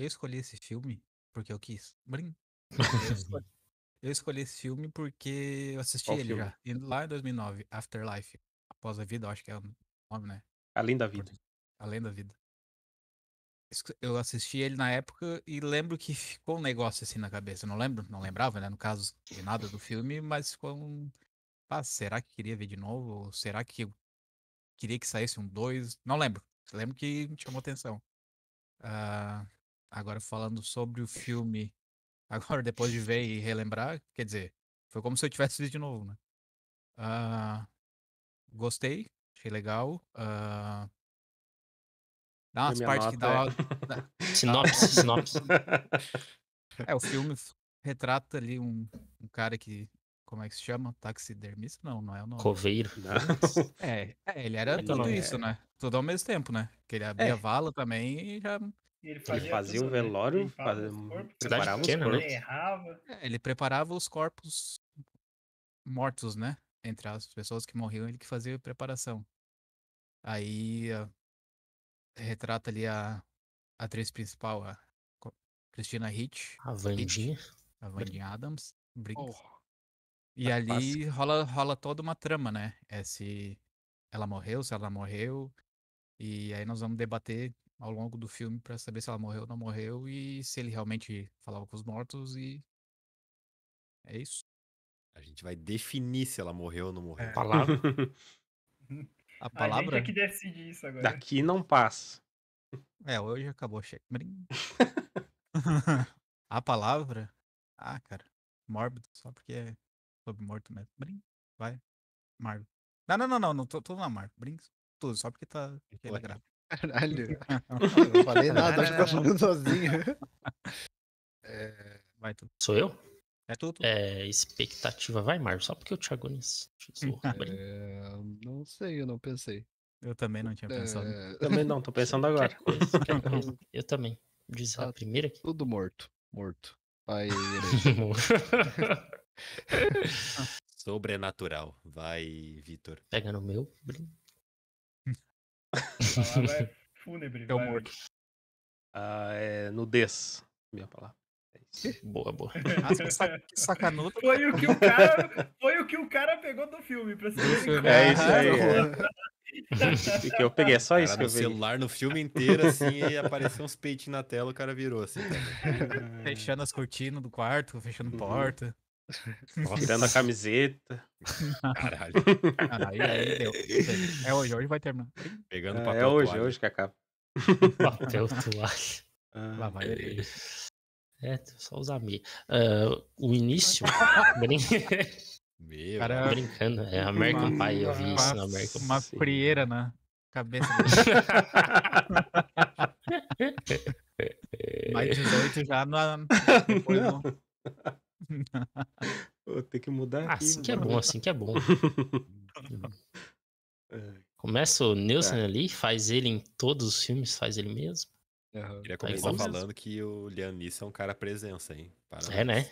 Eu escolhi esse filme porque eu quis. Brin. Eu escolhi, eu escolhi esse filme porque eu assisti Qual ele filme? já. Lá em 2009, Afterlife. Após a vida, eu acho que é o nome, né? Além da vida. Além da vida. Eu assisti ele na época e lembro que ficou um negócio assim na cabeça. Eu não lembro, não lembrava, né? No caso de nada do filme, mas ficou um. Ah, será que queria ver de novo? Ou será que eu queria que saísse um dois? Não lembro. Lembro que me chamou atenção. Uh, Agora falando sobre o filme, agora depois de ver e relembrar, quer dizer, foi como se eu tivesse visto de novo, né? Uh, gostei, achei legal. Uh, dá umas é partes que dá. É... sinopse, sinopse. É, o filme retrata ali um, um cara que como é que se chama? Taxidermista? Não, não é o nome. Coveiro. É, é, ele era ele tudo é... isso, né? Tudo ao mesmo tempo, né? Que ele abria é. vala também e já ele fazia, ele fazia o né? velório, fazia, preparava pequena, os corpos. Né? Errava. É, ele preparava os corpos mortos, né? Entre as pessoas que morriam, ele que fazia a preparação. Aí a... Ah, retrata ali a... a atriz principal, a Christina Hitch. A Vandinha. a Vandinha Adams. Briggs. Oh. E é ali rola, rola toda uma trama, né? É se ela morreu, se ela morreu. E aí nós vamos debater ao longo do filme para saber se ela morreu ou não morreu e se ele realmente falava com os mortos e é isso. A gente vai definir se ela morreu ou não é. morreu. É. A palavra. A palavra. A gente é que decide isso agora. Daqui não passa. É, hoje acabou, cheque. A palavra. Ah, cara. Mórbido, só porque é sobre morto mesmo. Brin, vai. margo Não, não, não, não, não tô, tô na Marvel. Brin, tudo, só porque tá. Porque ela é grávida. Caralho. não falei nada, acho que tá falando sozinho. É... Vai, tu. Sou eu? É tudo. É, expectativa vai, Marvel, só porque o Thiago nisso. É, não sei, eu não pensei. Eu também não tinha é... pensado. Também não, tô pensando agora. Coisa, coisa. Eu também. Diz tá a primeira aqui. Tudo morto. Morto. Vai, Sobrenatural. Vai, Vitor. Pega no meu brinco palavra é fúnebre. É o então, morto. Ah, é nudez, minha palavra. É boa, boa. Nossa, ah, sacanudo. Foi o que o cara, foi o que o cara pegou do filme, pra se ver. Né? É isso aí. É. Que eu peguei é só cara, isso que eu vi. celular no filme inteiro, assim, e apareceu uns peitinhos na tela, o cara virou assim. Tá fechando as cortinas do quarto, fechando uhum. porta. Tava tirando a camiseta. Caralho. Ah, aí aí deu. É hoje, hoje vai terminar. Pegando ah, papel. É hoje, toalha. hoje que acaba. Papel toalha. Ah, Lá vai ele. É, só usar meia. Uh, o início. brin... Meu cara, brincando, é American uma, Pie, eu vi uma, isso na American Uma Pie. frieira na cabeça. Mais 18 já na. Depois não. Vou ter que mudar ah, aqui. Assim que é bom, assim que é bom. Começa o Nelson é. ali, faz ele em todos os filmes, faz ele mesmo. Uhum. Queria tá começar tá falando que o Liam Neeson é um cara presença, hein? Parabéns. É, né?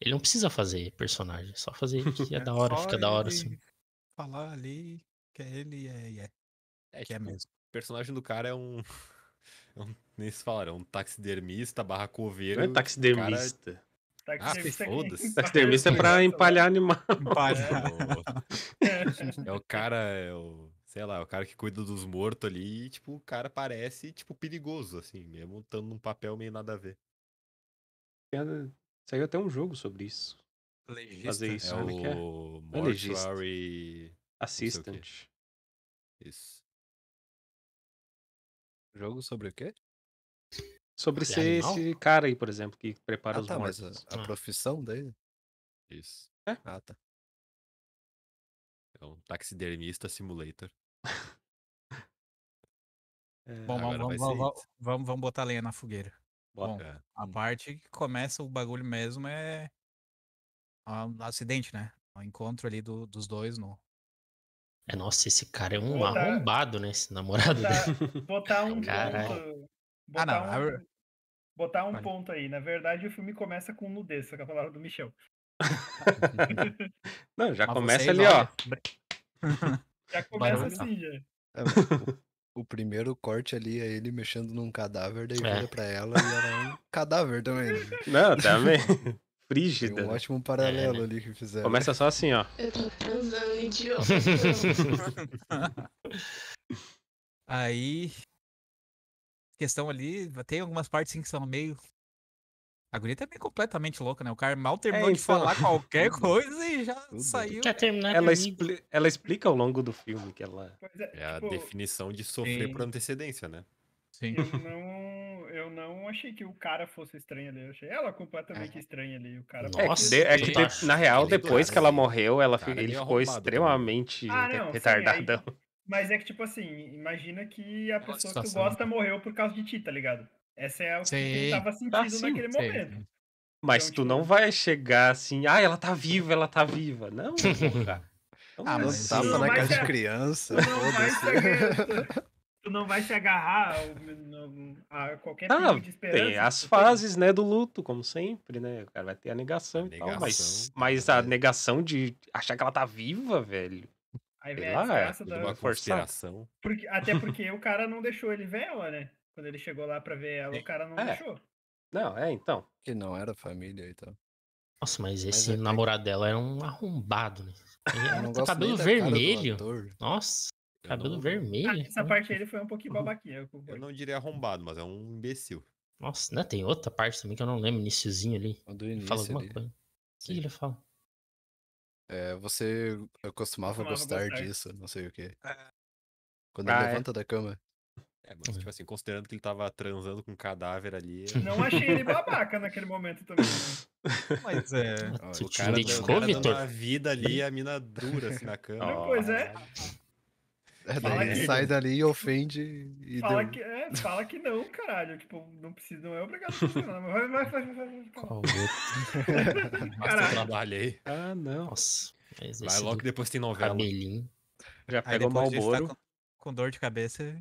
Ele não precisa fazer personagem, só fazer que é da hora, fica da hora assim. Falar ali que é ele é, é, é, é, que é tipo, mesmo. O personagem do cara é um, é um nem se falaram, um taxidermista barra coveiro. Não é taxidermista. Tá ah, tá foda-se. Taxidermista é pra tá empalhar animal. Empalhar. É, o... cara, é o, sei lá, o cara que cuida dos mortos ali e, tipo, o cara parece, tipo, perigoso, assim, mesmo estando num papel meio nada a ver. Saiu até um jogo sobre isso. Legista. Fazer isso, é né? o é? é Mortuary... Assistant. Isso. Jogo sobre o quê? Sobre ser animal? esse cara aí, por exemplo, que prepara ah, os tá, mortos. Mas a, a ah. profissão dele? Isso. É? Ah, tá. É um taxidermista simulator. é... Bom, ah, vamos vamos, vamos, vamos, vamos, botar lenha na fogueira. Bom, a hum. parte que começa o bagulho mesmo é um acidente, né? O encontro ali do, dos dois no, é, nossa, esse cara é um botar, arrombado, né? Esse namorado botar, dele. Botar um Caralho. Ah, botar ah, não. Um, botar um ponto aí. Na verdade, o filme começa com nudez, só que a é palavra do Michel. não, já Mas começa ali, ó. Já começa Barulho, assim, já. É, o, o primeiro corte ali é ele mexendo num cadáver, daí é. vira pra ela e era um cadáver também. Né? Não, também. Frígida. Tem um ótimo paralelo é. Né? ali que fizeram. Começa só assim, ó. Eu tô transando, idiota. Aí questão ali, tem algumas partes sim, que são meio. A guria também tá é completamente louca, né? O cara mal é, terminou é, de então. falar qualquer coisa e já Tudo. saiu. Já ela, expli... ela, explica ao longo do filme que ela. É, é tipo... a definição de sofrer sim. por antecedência, né? Sim. Eu não, eu não achei que o cara fosse estranho ali. Eu achei ela completamente é. estranha ali. O cara Nossa, é, é que, de, é que de, na real, tá depois que ela assim, morreu, ela, cara, ele ficou tá extremamente ah, não, retardadão. Sim, aí, mas é que, tipo assim, imagina que a pessoa que tu gosta morreu por causa de ti, tá ligado? Essa é o que sei. tava tá sentindo ah, sim, naquele momento. Mas então, tu tipo... não vai chegar assim, ah, ela tá viva, ela tá viva. Não, porra. Então ah, mas tapa tá na casa de criança. Tu não, vai se... tu não vai se agarrar a qualquer ah, tipo de esperança. Tem as fases, tem... né, do luto, como sempre, né? O cara vai ter a negação, negação e tal. Mas, mas tá a negação de achar que ela tá viva, velho. Aí vem a é, desgraça da. Uma conspiração. Porque, até porque o cara não deixou ele ver ela, né? Quando ele chegou lá pra ver ela, o cara não é. deixou. Não, é então. Que não era família e então. tal. Nossa, mas esse mas é namorado que... dela era um arrombado, né? era cabelo vermelho. Nossa, eu cabelo não... Ah, vermelho. Ah, essa parte aí foi um pouquinho uhum. babaquinha. Eu, eu não diria arrombado, mas é um imbecil. Nossa, né? Tem outra parte também que eu não lembro, iníciozinho ali. Do início fala alguma ali. coisa. O que ele fala? É, você costumava, gostar, gostar, disso, não sei o quê. É. Quando ah, ele é. levanta é. da cama. É, mas, tipo hum. assim, considerando que ele tava transando com um cadáver ali. Né? Não achei ele babaca naquele momento também. Né? Mas é. Ó, o cara, o cara dando a vida ali, a mina dura assim na cama. Pois é. É, que... sai dali e ofende. E fala, deu... que, é, fala que não, caralho. Tipo, não precisa, não é obrigado Mas vai, vai, vai, vai. Qual outro? trabalho aí. Ah, não. Nossa. É vai logo que depois tem novela. Cabelinho. Já pegou mal bolo. Com, com dor de cabeça.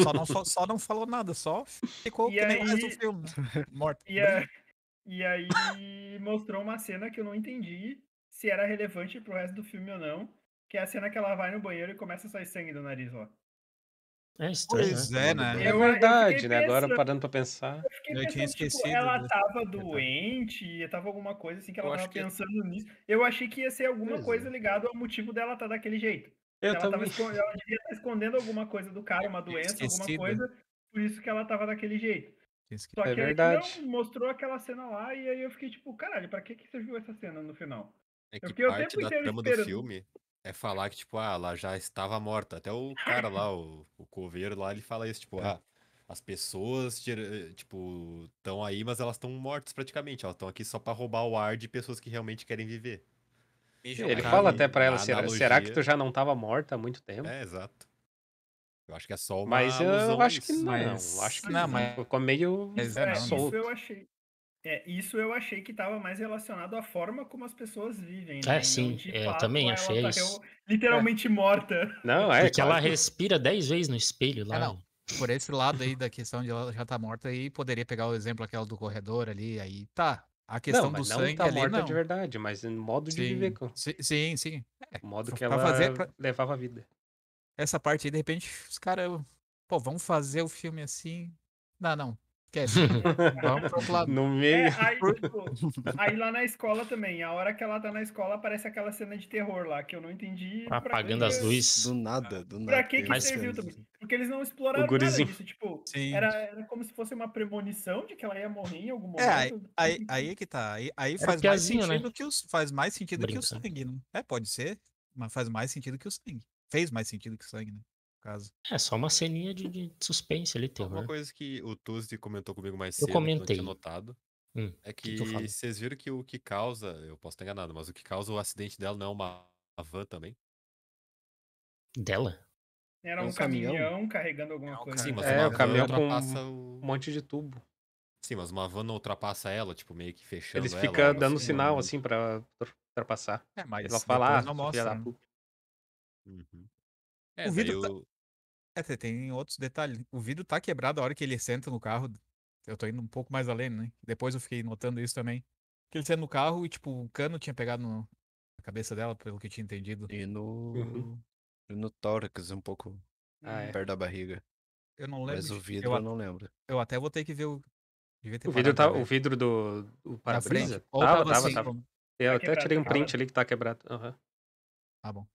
Só não, só, só não falou nada, só ficou e que aí... nem o filme. Morto. E, a... e aí mostrou uma cena que eu não entendi se era relevante pro resto do filme ou não que é a cena que ela vai no banheiro e começa a sair sangue do nariz lá. É estranho, pois né? é, né? É verdade, né? Agora parando pra pensar. Eu, eu tinha tipo, esquecido. Tipo, ela tava doente, tava alguma coisa assim que ela eu tava é pensando que... nisso. Eu achei que ia ser alguma pois coisa é. ligada ao motivo dela estar tá daquele jeito. Eu ela, também. tava escondendo, ela devia estar tá escondendo alguma coisa do cara, uma doença, alguma coisa. Né? Por isso que ela tava daquele jeito. Esquecido. Só é que é verdade. Não mostrou aquela cena lá e aí eu fiquei tipo, caralho, pra que, que você viu essa cena no final? É, é que eu, parte eu da trama do filme é falar que, tipo, ah, ela já estava morta. Até o cara lá, o, o coveiro lá, ele fala isso, tipo, ah, as pessoas, eh, tipo, estão aí, mas elas estão mortas praticamente. Elas estão aqui só para roubar o ar de pessoas que realmente querem viver. Jogar, ele fala até para ela, será, analogia... será que tu já não estava morta há muito tempo? É, exato. Eu acho que é só uma Mas eu acho que não, mas... não. Acho que não, mas ficou meio é, solto. Isso eu achei. É, isso eu achei que estava mais relacionado à forma como as pessoas vivem. Né? É, sim, então, fato, também achei tá isso. Literalmente é. morta. Não, é. Porque claro. ela respira dez vezes no espelho é, lá. É, não. Por esse lado aí da questão de ela já tá morta aí, poderia pegar o exemplo aquela do corredor ali, aí tá. A questão não, do sangue não tá ali, morta não. de verdade, mas no modo sim. de viver. Sim, sim. sim. É, o modo que ela fazer, pra... levava a vida. Essa parte aí, de repente, os caras, pô, vamos fazer o filme assim. Não, não, esquece. Vamos pro outro lado. No meio. É, aí, tipo, aí, lá na escola também, a hora que ela tá na escola, aparece aquela cena de terror lá, que eu não entendi. Apagando as luzes. Do nada, do nada. Pra que, que serviu também? Porque eles não exploraram nada disso. Tipo, era, era como se fosse uma premonição de que ela ia morrer em algum momento. É, aí, aí, aí é que tá. Aí, aí faz, é mais né? sentido né? que os, faz mais sentido Brinca. que o sangue, né? É, pode ser, mas faz mais sentido que o sangue. Fez mais sentido que o sangue, né? caso. É só uma ceninha de, de suspense ali, tem. Uma coisa que o Tuzzi comentou comigo mais cedo, eu comentei. Que notado, hum, é que, que vocês viram que o que causa, eu posso estar enganado, mas o que causa o acidente dela não é uma van também? Dela? Era é um, um caminhão? caminhão, carregando é alguma é coisa. Sim, mas é, o caminhão ultrapassa com o... um monte de tubo. Sim, mas uma van não ultrapassa ela, tipo, meio que fechando Eles ficam ela, dando assim, né? sinal, assim, pra ultrapassar. É, mas ela ah, fala, não mostra. Né? Uhum. É, o vídeo tá eu... É, tem outros detalhes. O vidro tá quebrado a hora que ele senta no carro. Eu tô indo um pouco mais além, né? Depois eu fiquei notando isso também. Que ele senta no carro e, tipo, o um cano tinha pegado no... na cabeça dela, pelo que eu tinha entendido. E no. Uhum. E no tórax, um pouco ah, é. perto da barriga. Eu não lembro. Mas o vidro eu, eu não lembro. Eu até vou ter que ver o. o vidro, tá, o vidro do. O para-brisa? Tava, tava, tava, assim, tava. Eu tá até tirei um print ali que tá quebrado. Uhum. Tá bom.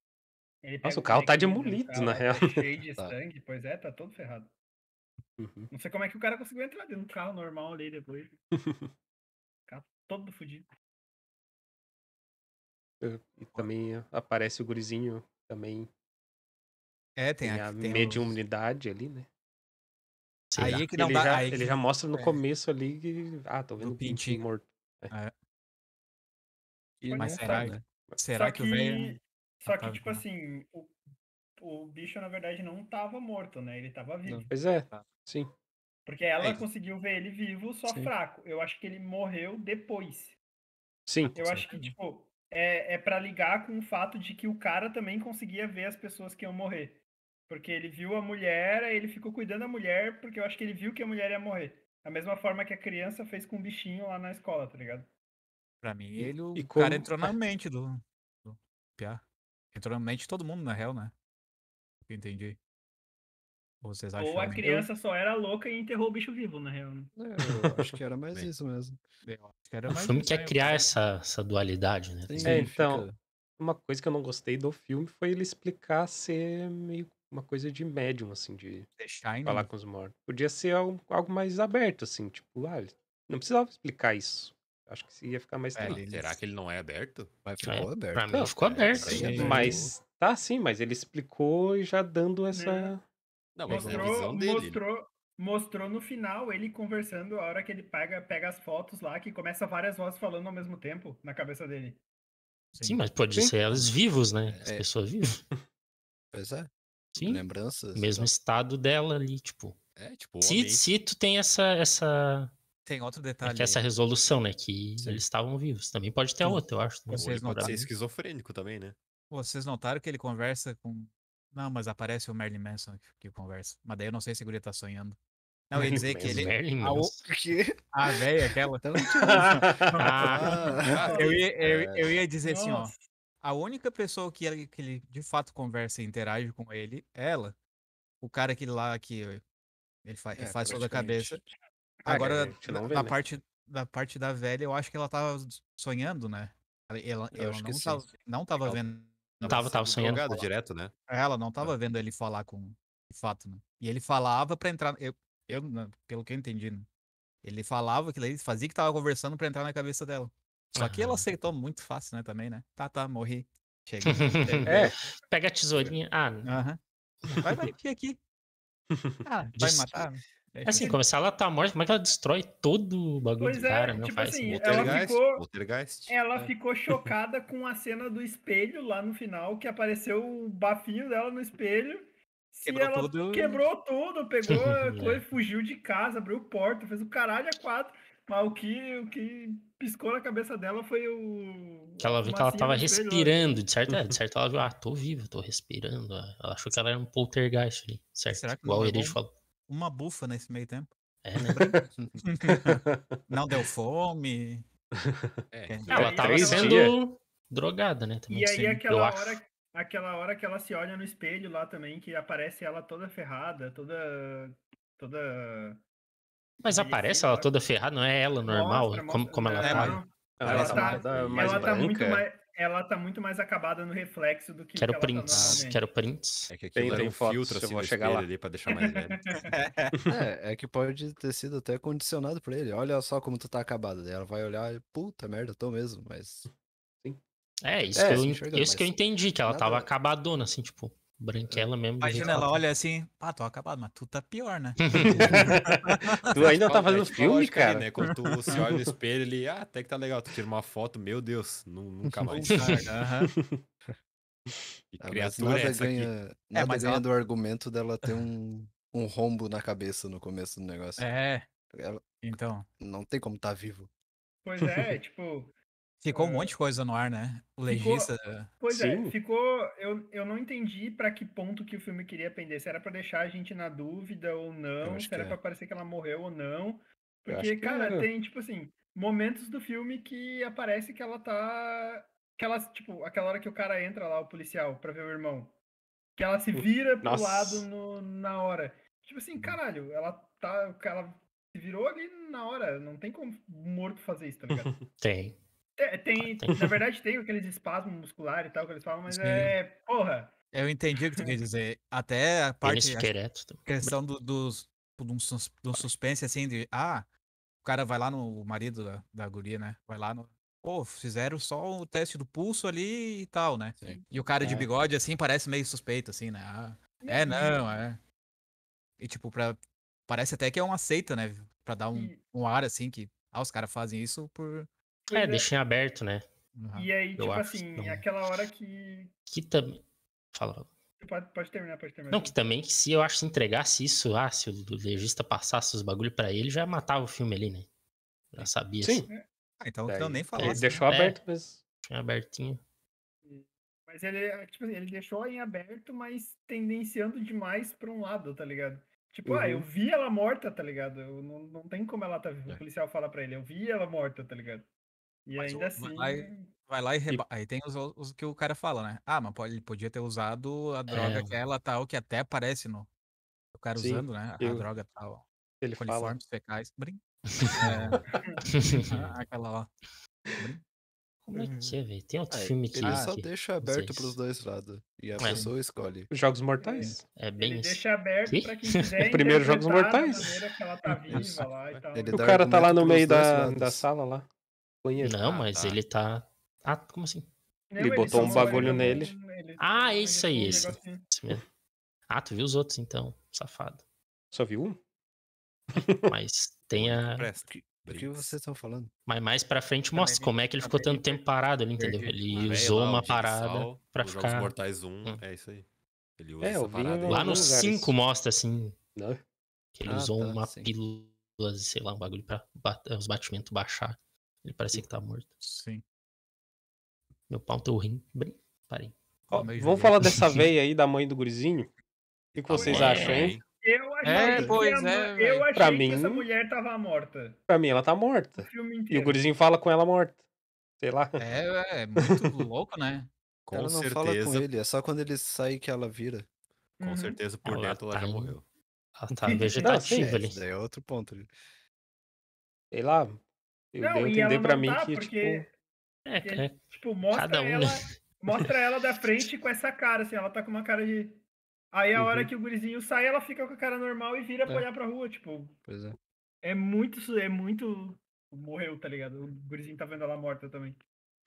Ele Nossa, o carro tá de molido na real. Tá né? Cheio de tá. sangue, pois é, tá todo ferrado. Uhum. Não sei como é que o cara conseguiu entrar dentro do carro normal ali depois. o carro todo fodido. É, e também aparece o gurizinho também. É, tem, tem a, tem mediunidade os... ali, né? Sei aí que não ele dá, já, ele que... já mostra no é. começo ali que. Ah, tô vendo o pintinho morto. É. é. Mas, Mas é, será, tá, né? Será que, que, o velho. Só que, tipo né? assim, o, o bicho, na verdade, não tava morto, né? Ele tava vivo. Pois é, tá. sim. Porque é ela é. conseguiu ver ele vivo, só sim. fraco. Eu acho que ele morreu depois. Sim. Eu sim. acho que, tipo, é, é para ligar com o fato de que o cara também conseguia ver as pessoas que iam morrer. Porque ele viu a mulher, ele ficou cuidando da mulher, porque eu acho que ele viu que a mulher ia morrer. Da mesma forma que a criança fez com o bichinho lá na escola, tá ligado? Pra mim, ele, o e cara como... entrou na mente do, do Piá. Literalmente todo mundo, na real, né? Entendi. Ou vocês acham Ou a criança eu... só era louca e enterrou o bicho vivo, na real. Né? É, eu acho que era mais isso mesmo. o filme quer criar essa, essa dualidade, né? Sim, é, então, fica... uma coisa que eu não gostei do filme foi ele explicar ser meio uma coisa de médium, assim, de falar com os mortos. Podia ser algo, algo mais aberto, assim, tipo, ah, não precisava explicar isso. Acho que se ia ficar mais é, tempo. será que ele não é aberto? É, mas ficou é, aberto. Pra mim não, ficou aberto. mas tá sim, mas ele explicou já dando é. essa. Não, mas mostrou, é a visão dele. Mostrou, mostrou no final ele conversando a hora que ele pega, pega as fotos lá, que começa várias vozes falando ao mesmo tempo na cabeça dele. Sim, sim mas pode sim. ser elas vivos, né? As pessoas vivas. Pois é. Sim. Lembranças. Mesmo então. estado dela ali, tipo. É, tipo, se, se tu tem essa, essa tem outro detalhe. É que essa resolução, né? Que Sim. eles estavam vivos. Também pode ter a outra, eu acho. Vocês não ser esquizofrênico também, né? Vocês notaram que ele conversa com. Não, mas aparece o Merlin Manson que conversa. Mas daí eu não sei se ele guria tá sonhando. Não, eu ia dizer que ele. Merlin a, o... a velha, aquela. Então ah, ah, eu, ia, eu, é. eu ia dizer Nossa. assim, ó. A única pessoa que ele, que ele de fato conversa e interage com ele é ela. O cara que lá que ele, faz, é, faz toda a cabeça. Agora, na, na né? parte, da parte da velha, eu acho que ela tava sonhando, né? Ela, eu ela não, tava, não tava ela, vendo. Não tava, tava sonhando. direto, né? Ela não tava é. vendo ele falar com. De fato, né? E ele falava pra entrar. Eu, eu, né, pelo que eu entendi, né? Ele falava que ele fazia que tava conversando pra entrar na cabeça dela. Só uhum. que ela aceitou muito fácil, né? Também, né? Tá, tá, morri. Cheguei. é. Pega a tesourinha. Ah, Uhum. Vai, vai, aqui. Ah, vai matar. Né? É, assim, tipo começar ela tá morta, como é que ela destrói todo o bagulho pois do cara? É, não tipo faz assim, assim ela ficou, ela é. ficou chocada com a cena do espelho lá no final, que apareceu o bafinho dela no espelho. Quebrou tudo. Quebrou tudo, pegou a coisa, é. fugiu de casa, abriu porta, fez o caralho a quatro. Mas o que, o que piscou na cabeça dela foi o. Que ela viu que ela tava né? respirando, de certo, é, de uhum. certo ela viu, ah, tô vivo tô respirando. É. Ela achou que ela era um poltergeist ali, certo? Será que Igual o é falou uma bufa nesse meio tempo. É, né? não deu fome. É. Ela é tava sendo dias. drogada, né? Também, e aí sim, aquela hora aquela hora que ela se olha no espelho lá também, que aparece ela toda ferrada, toda. toda. Mas aparece ela toda ferrada, não é ela normal, mostra, como, mostra, como ela, ela é, tá? Ela, ela, tá, tá, mais ela tá, muito é. mais ela tá muito mais acabada no reflexo do que. Quero que tá prints, tá quero prints. É que tem, um fotos, filtro assim, vou chegar lá. ali pra deixar mais velho. é, é que pode ter sido até condicionado por ele. Olha só como tu tá acabado. Daí ela vai olhar e, puta merda, eu tô mesmo, mas. Sim. É, isso, é, que, eu, que eu entendi, que ela nada... tava acabadona, assim, tipo. Branquela é. mesmo. Imagina ela, tá. olha assim, pá, tô acabado, mas tu tá pior, né? tu ainda tá fazendo né, tipo, filme, cara. né? Quando tu se olha no espelho, ele, ah, até que tá legal, tu tira uma foto, meu Deus, nunca mais. e Que ah, criatura nada é essa ganha, aqui? Nada é, mas ganha ela... do argumento dela ter um, um rombo na cabeça no começo do negócio. É. Ela então. Não tem como tá vivo. Pois é, tipo, Ficou um é. monte de coisa no ar, né? O legista. Ficou, é. pois é, Sim. é, ficou. Eu, eu não entendi para que ponto que o filme queria pender. Se era para deixar a gente na dúvida ou não, se era é. pra parecer que ela morreu ou não. Porque, cara, tem, tipo assim, momentos do filme que aparece que ela tá. Que ela, tipo, aquela hora que o cara entra lá, o policial, pra ver o irmão. Que ela se vira pro Nossa. lado no, na hora. Tipo assim, uhum. caralho, ela tá. Ela se virou ali na hora. Não tem como morto fazer isso, tá ligado? tem. É, tem, tem, ah, tem, na verdade, tem aqueles espasmos musculares e tal que eles falam, mas Sim. é. Porra! Eu entendi o que tu quer dizer. Até a é parte. A questão do, dos, do, suspense, assim, de. Ah, o cara vai lá no marido da, da guria, né? Vai lá no. Pô, fizeram só o teste do pulso ali e tal, né? Sim. E o cara é. de bigode, assim, parece meio suspeito, assim, né? Ah, é, uhum. não, é. E, tipo, pra, parece até que é uma seita, né? Pra dar um, um ar, assim, que. Ah, os caras fazem isso por é, é, deixa em aberto, né? Uhum. E aí, eu tipo assim, aquela hora que. Que também. Fala. Pode, pode, terminar, pode terminar. Não, que também, que se eu acho que entregasse isso, ah, se o, legista passasse os bagulho para ele, já matava o filme ali, né? Já sabia. Sim. Assim. É. Ah, então, Daí, então nem falasse. Ele é. deixou é. aberto mas Tinha abertinho. Mas ele, tipo, assim, ele deixou em aberto, mas tendenciando demais pra um lado, tá ligado? Tipo, uhum. ah, eu uhum. vi ela morta, tá ligado? Eu, não, não tem como ela tá viva. O policial fala pra ele, eu vi ela morta, tá ligado? E mas ainda assim. Vai, vai lá e reba... Aí tem os, os, que o cara fala, né? Ah, mas pode, ele podia ter usado a droga é. que ela tal, que até aparece no. O cara Sim, usando, né? Eu... A droga tal. Ele Coliformes fala... fecais. Brin. É... Aquela lá. Como é que uhum. é, velho? Tem outro é, filme que. Ele ah, só deixa aberto pros dois lados. E a é. pessoa escolhe. Jogos é. Mortais? É, é bem Ele isso. deixa aberto que? pra quem quiser. Primeiro Jogos Mortais. Tá viva, lá, o cara tá lá no meio da, da sala lá. Não, ah, mas tá. ele tá. Ah, como assim? Não, ele, ele botou um bagulho nele. Ah, é isso aí, esse. esse mesmo. Ah, tu viu os outros então, safado. Só viu um? Mas tem a. Do que vocês estão falando? Mas mais pra frente mostra como é que ele ficou tanto tempo parado ali, entendeu? Ele ah, usou uma parada pra ficar. Jogos Mortais 1, hum. é isso aí. Ele usa é, essa parada. Lá no 5 mostra assim. Não? Que ele ah, usou tá, uma sim. pílula, sei lá, um bagulho pra os batimentos baixar. Ele parecia que tá morto. Sim. Meu pau, teu rim. Bem, parei. Ó, vamos jeito. falar é dessa veia aí da mãe do gurizinho? O que, que vocês acham, hein? Eu achei, é, pois é, que, é, eu achei pra mim, essa mulher tava morta. Pra mim, ela tá morta. O e o gurizinho fala com ela morta. Sei lá. É, é, é muito louco, né? Com ela não certeza. fala com ele, é só quando ele sai que ela vira. Uhum. Com uhum. certeza, por ela dentro tá ela já morreu. Ela tá vegetativa ali. É, é outro ponto. Sei lá, eu não, dei entender pra mim tá, que, porque... tipo... É, cara. É, tipo, mostra um, né? ela... Né? Mostra ela da frente com essa cara, assim, ela tá com uma cara de... Aí a uhum. hora que o gurizinho sai, ela fica com a cara normal e vira pra é. olhar pra rua, tipo... Pois é. É muito... É muito... Morreu, tá ligado? O gurizinho tá vendo ela morta também.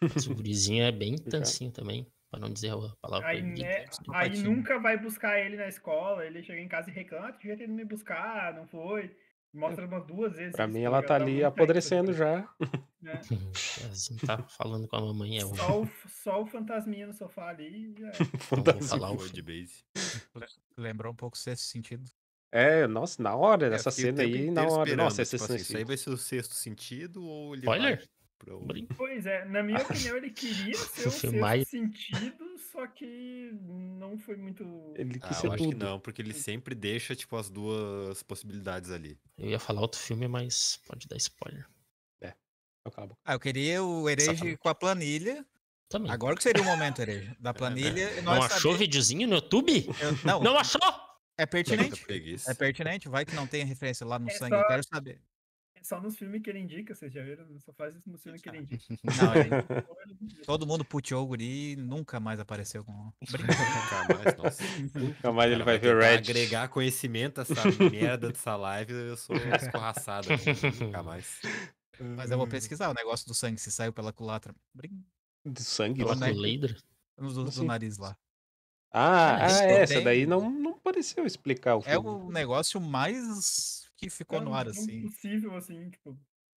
o gurizinho é bem é. tancinho também, pra não dizer a palavra. Aí, né, aí nunca vai buscar ele na escola, ele chega em casa e reclama, ah, devia ter ido me buscar, não foi... Mostra umas duas vezes. Pra mim, tá ela tá ali apodrecendo já. É. é tá falando com a mamãe. É só, o, só o fantasminha no sofá ali. Já... Então, Vou falar o word base. Lembrou um pouco o sexto sentido. É, nossa, na hora, é, cena aí, na hora. Nossa, esse tipo assim, isso aí vai ser o sexto sentido ou ele Spoiler? Pro... Pois é, na minha opinião, ele queria ser o sexto mais... sentido, só que não foi muito. Ele quis ah, ser eu tudo. acho que não, porque ele sempre deixa, tipo, as duas possibilidades ali. Eu ia falar outro filme, mas pode dar spoiler. É. Eu então acabo Ah, eu queria o Herege com a planilha. Também. Agora que seria o momento, Herege. Da planilha. É, é. Não achou saber... videozinho no YouTube? Eu... não. não achou? É pertinente. É pertinente, vai que não tem referência lá no é sangue. Só... Eu quero saber. É só nos filmes que ele indica, vocês já viram? Só faz isso nos filmes que ele indica. Não, ele... Então, Todo mundo puteou o guri e nunca mais apareceu com. nunca mais, nossa. Nunca mais ele vai ver Red. agregar conhecimento a essa merda dessa live, eu sou escorraçado. Nunca mais. Mas eu vou uhum. pesquisar o negócio do sangue, se saiu pela culatra. Brin... Do sangue? Pela né? culatra? Do, do, do assim? nariz lá. Ah, ah é, essa tem... daí não, não pareceu explicar o é filme. É o negócio mais que ficou é no ar, assim. Impossível, assim, tipo.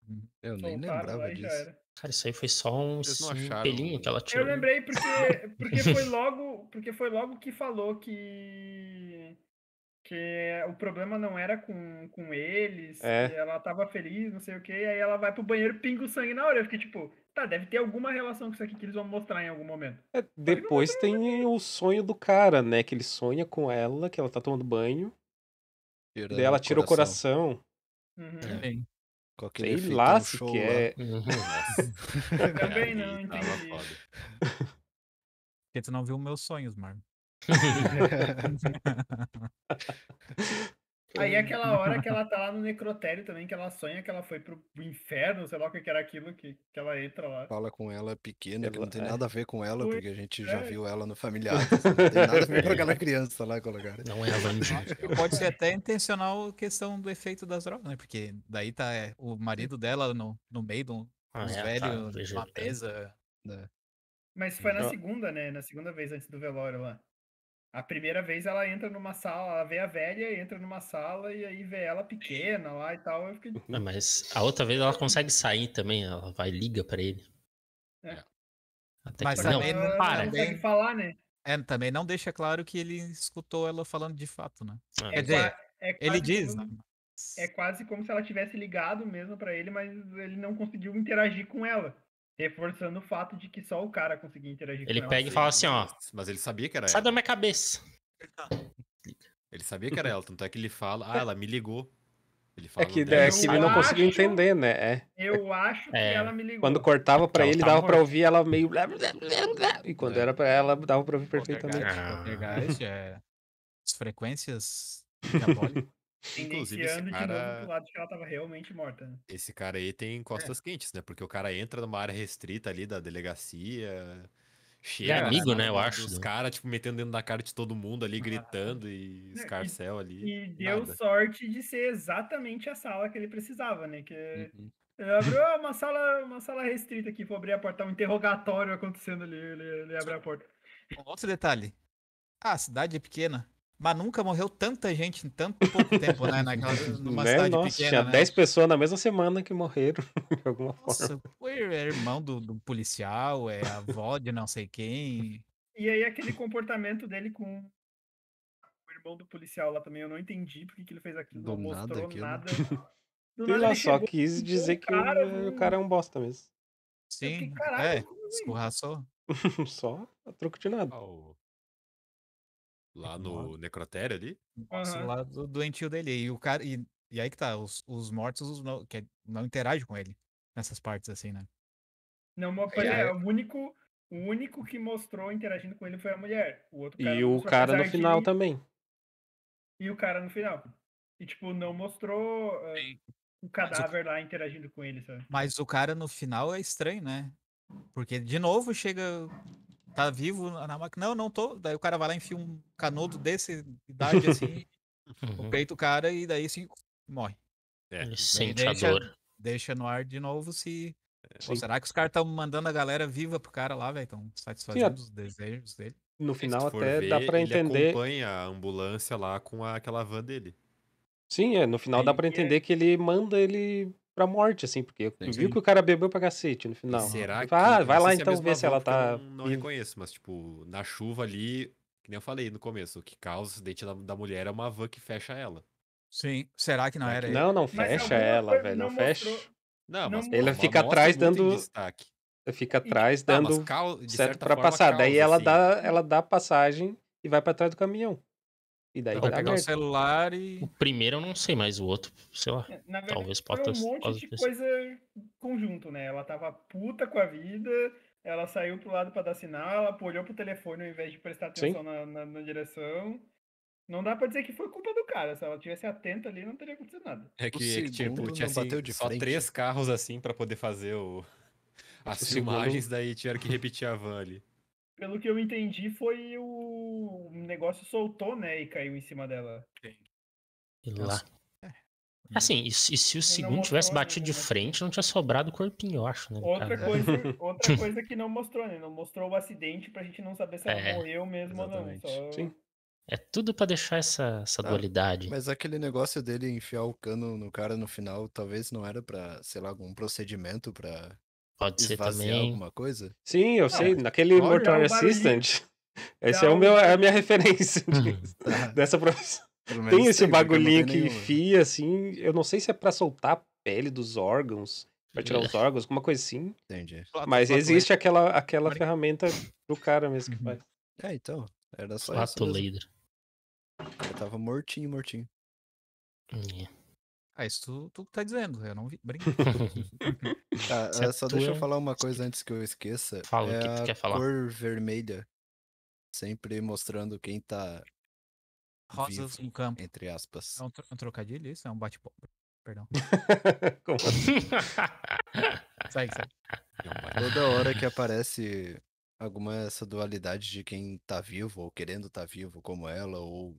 Uhum. Eu nem lembrava disso. Cara, isso aí foi só um, um pelinho que ela tirou. Eu lembrei porque, porque, foi logo, porque foi logo que falou que que o problema não era com, com eles, é. ela tava feliz, não sei o que, aí ela vai pro banheiro pinga o sangue na hora. Eu fiquei tipo, tá, deve ter alguma relação com isso aqui que eles vão mostrar em algum momento. É, depois tem o sonho do cara, né? Que ele sonha com ela, que ela tá tomando banho, ela tira o coração. coração. Uhum. É. Sei lá se show, que é. Uhum. Também não, entendi. Porque tu não viu meus sonhos, Marlon. Uhum. Aí é uhum. aquela hora que ela tá lá no necrotério também, que ela sonha que ela foi pro inferno, sei lá o que era aquilo que, que ela entra lá. Fala com ela é pequena, que não tem nada a ver com ela, porque a gente já viu ela no familiar. Não tem nada a ver com aquela criança lá colocar. Não é ela. Pode ser até intencional a questão do efeito das drogas, né? Porque daí tá é, o marido dela no, no meio de um ah, é, tá velho, tá, uma é. mesa. Né. Mas foi na então segunda, né? Na segunda vez antes do velório lá. A primeira vez ela entra numa sala, ela vê a velha, entra numa sala e aí vê ela pequena lá e tal. Eu fiquei... Não, ah, mas a outra vez ela consegue sair também, ela vai liga para ele. É. é. Até mas que... também não, não para. falar, né? É, também não deixa claro que ele escutou ela falando de fato, né? É, Quer é dizer, é ele diz, como, né? É quase como se ela tivesse ligado mesmo para ele, mas ele não conseguiu interagir com ela reforçando o fato de que só o cara conseguia interagir ele com Ele pega e fala assim, ó. Mas ele sabia que era Sai ela. Sai da minha cabeça. Ele sabia que era ela, tanto é que ele fala, ah, ela me ligou. Ele fala é que, é que ele não acho, conseguia entender, né? É. Eu acho que é. ela me ligou. Quando cortava pra ele, tá dava morto. pra ouvir ela meio. E quando é. era pra ela, dava pra ouvir perfeitamente. Poltergeist, ah. é... As frequências Inclusive, esse cara... de novo lado que ela tava realmente morta. Né? Esse cara aí tem é. costas é. quentes, né? Porque o cara entra numa área restrita ali da delegacia, é chega... É amigo, né? Eu acho. Os né? caras, tipo, metendo dentro da cara de todo mundo ali, gritando ah. e escarcel ali. E deu nada. sorte de ser exatamente a sala que ele precisava, né? Que... Uh abriu ah, uma sala, uma sala restrita aqui pra abrir a porta. Tá um interrogatório acontecendo ali. Ele, ele abre a porta. outro detalhe. Ah, a cidade é pequena. Mas nunca morreu tanta gente em tanto pouco tempo, né? Naquela, numa né? cidade Nossa, pequena. Tinha né? 10 pessoas na mesma semana que morreram, de alguma Nossa, forma. Foi é irmão do, do, policial, é avó de não sei quem. E aí aquele comportamento dele com o irmão do policial lá também, eu não entendi porque que ele fez aquilo, do não mostrou nada. Aquilo. Do nada. lá, só quis dizer que cara, o, cara é um bosta mesmo. Sim, fiquei, é, assim? escurraçou. só a troco de nada. Oh lá uhum. no necrotério ali. Nossa, uhum. lá do doentio dele. E o cara. E, e aí que tá, os, os mortos os não, que é, não interagem com ele nessas partes, assim, né? Não, mas foi, é, é, o único. O único que mostrou interagindo com ele foi a mulher. O outro cara e o cara no final também. E o cara no final. E, tipo, não mostrou uh, o cadáver o... lá interagindo com ele, sabe? Mas o cara no final é estranho, né? Porque, de novo, chega tá vivo na máquina. Não, não tô. Daí o cara vai lá e enfia um canudo desse idade assim, o peito do cara e daí assim, morre. É. Ele sente deixa, a dor. Deixa no ar de novo se. É. Pô, será que os caras estão mandando a galera viva pro cara lá, velho? Estão satisfazendo Sim, os desejos dele? No final até ver, dá para entender. Ele acompanha a ambulância lá com a, aquela van dele. Sim, é. No final dá para é entender é... que ele manda ele pra morte, assim, porque viu que o cara bebeu pra cacete no final. Será que. Ah, vai lá então ver se ela tá. Não, reconheço, mas, tipo, na chuva ali, que nem eu falei no começo, o que causa o acidente da, da mulher é uma van que fecha ela. Sim. Será que não era ele? Não, não fecha ela, velho. Não, fecha. Não, mas ele fica atrás dando. Fica tipo, atrás ah, dando certo para passar. Daí ela dá, ela dá passagem e vai para trás do caminhão. E daí então, vai pegar o celular e. O primeiro eu não sei, mas o outro, sei lá. É, na verdade, talvez pode um monte de coisa conjunto, né? Ela tava puta com a vida, ela saiu pro lado para dar sinal, ela olhou pro telefone ao invés de prestar atenção na, na, na, direção. Não dá pra dizer que foi culpa do cara. Se ela tivesse atenta ali, não teria acontecido nada. É que, é que tipo, tinha assim, só frente. três carros assim para poder fazer o... as o filmagens, segundo... daí tiveram que repetir a van ali pelo que eu entendi, foi o... negócio soltou, né? E caiu em cima dela. E lá. É. É assim, e, e se o segundo tivesse batido de frente, não tinha sobrado o corpinho, eu acho, né? Outra, coisa, outra coisa que não mostrou, né? Não mostrou o acidente pra gente não saber se é, ela morreu mesmo exatamente. ou não. Só... Sim. É tudo para deixar essa, essa ah, dualidade. Mas aquele negócio dele enfiar o cano no cara no final, talvez não era para sei lá, algum procedimento para Pode ser também. alguma coisa? Sim, eu ah, sei, naquele Mortal Assistant. Esse é, o meu, é a minha referência hum. tá. dessa profissão. Tem esse bagulhinho que enfia, assim, eu não sei se é para soltar a pele dos órgãos, Pra tirar os órgãos, alguma coisa assim. Entendi. Mas existe aquela, aquela ferramenta pro cara mesmo que uhum. faz. É, então, era só Plato isso. Mesmo. Eu tava mortinho, mortinho. Yeah. Hum, é. Ah, isso tu, tu tá dizendo, eu não vi. Brinca. Tá, é ah, é só deixa eu falar uma coisa antes que eu esqueça. Fala é o que tu quer falar. Cor vermelha. Sempre mostrando quem tá. Rosas vivo, no campo. Entre aspas. É um, tro um trocadilho isso? É um bate-papo. Perdão. Como assim? sai, sai. É Toda hora que aparece alguma essa dualidade de quem tá vivo ou querendo tá vivo como ela ou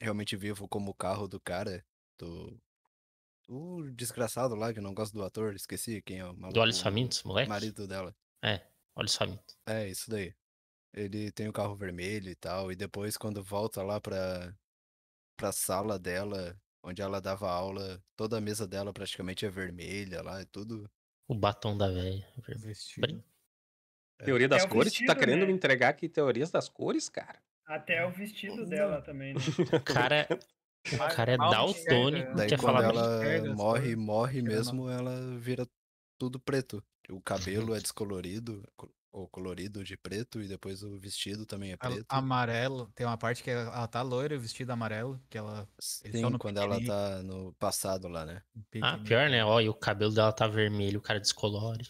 realmente vivo como o carro do cara do o desgraçado lá que não gosta do ator, esqueci quem é o maluco. Do Olhos Famintos, moleque? Marido dela. É, Olhos Famintos. É, isso daí. Ele tem o carro vermelho e tal, e depois quando volta lá pra, pra sala dela, onde ela dava aula, toda a mesa dela praticamente é vermelha lá, é tudo. O batom da velha. É vestido. É. Teoria das é cores? Tá vestido, tu tá querendo né? me entregar aqui teorias das cores, cara? Até o vestido dela também, né? Cara, O cara é daltônico. Né? Daí quer quando falar ela enxerga, morre, sabe? Né? morre mesmo, ela vira tudo preto. O cabelo é descolorido, ou colorido de preto, e depois o vestido também é preto. Amarelo. Tem uma parte que é, ela tá loira, o vestido amarelo, que ela... Sim, quando ela tá no passado lá, né? Ah, pior, né? Ó, e o cabelo dela tá vermelho, o cara descolore.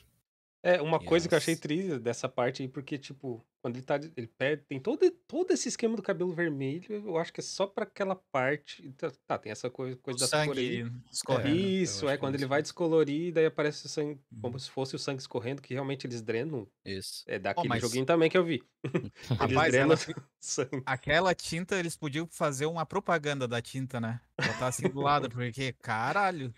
É, uma yes. coisa que eu achei triste dessa parte aí, porque, tipo, quando ele tá. Ele pede, tem todo, todo esse esquema do cabelo vermelho, eu acho que é só pra aquela parte. Então, tá, tem essa coisa, coisa da sangue escorrendo. Né, isso, é, é, quando ele vai descolorir, daí aparece o sangue, hum. como uhum. se fosse o sangue escorrendo, que realmente eles drenam. Isso. É daquele oh, mas... joguinho também que eu vi. Rapaz, drenam sangue. Aquela tinta, eles podiam fazer uma propaganda da tinta, né? Botar assim do lado, porque, caralho,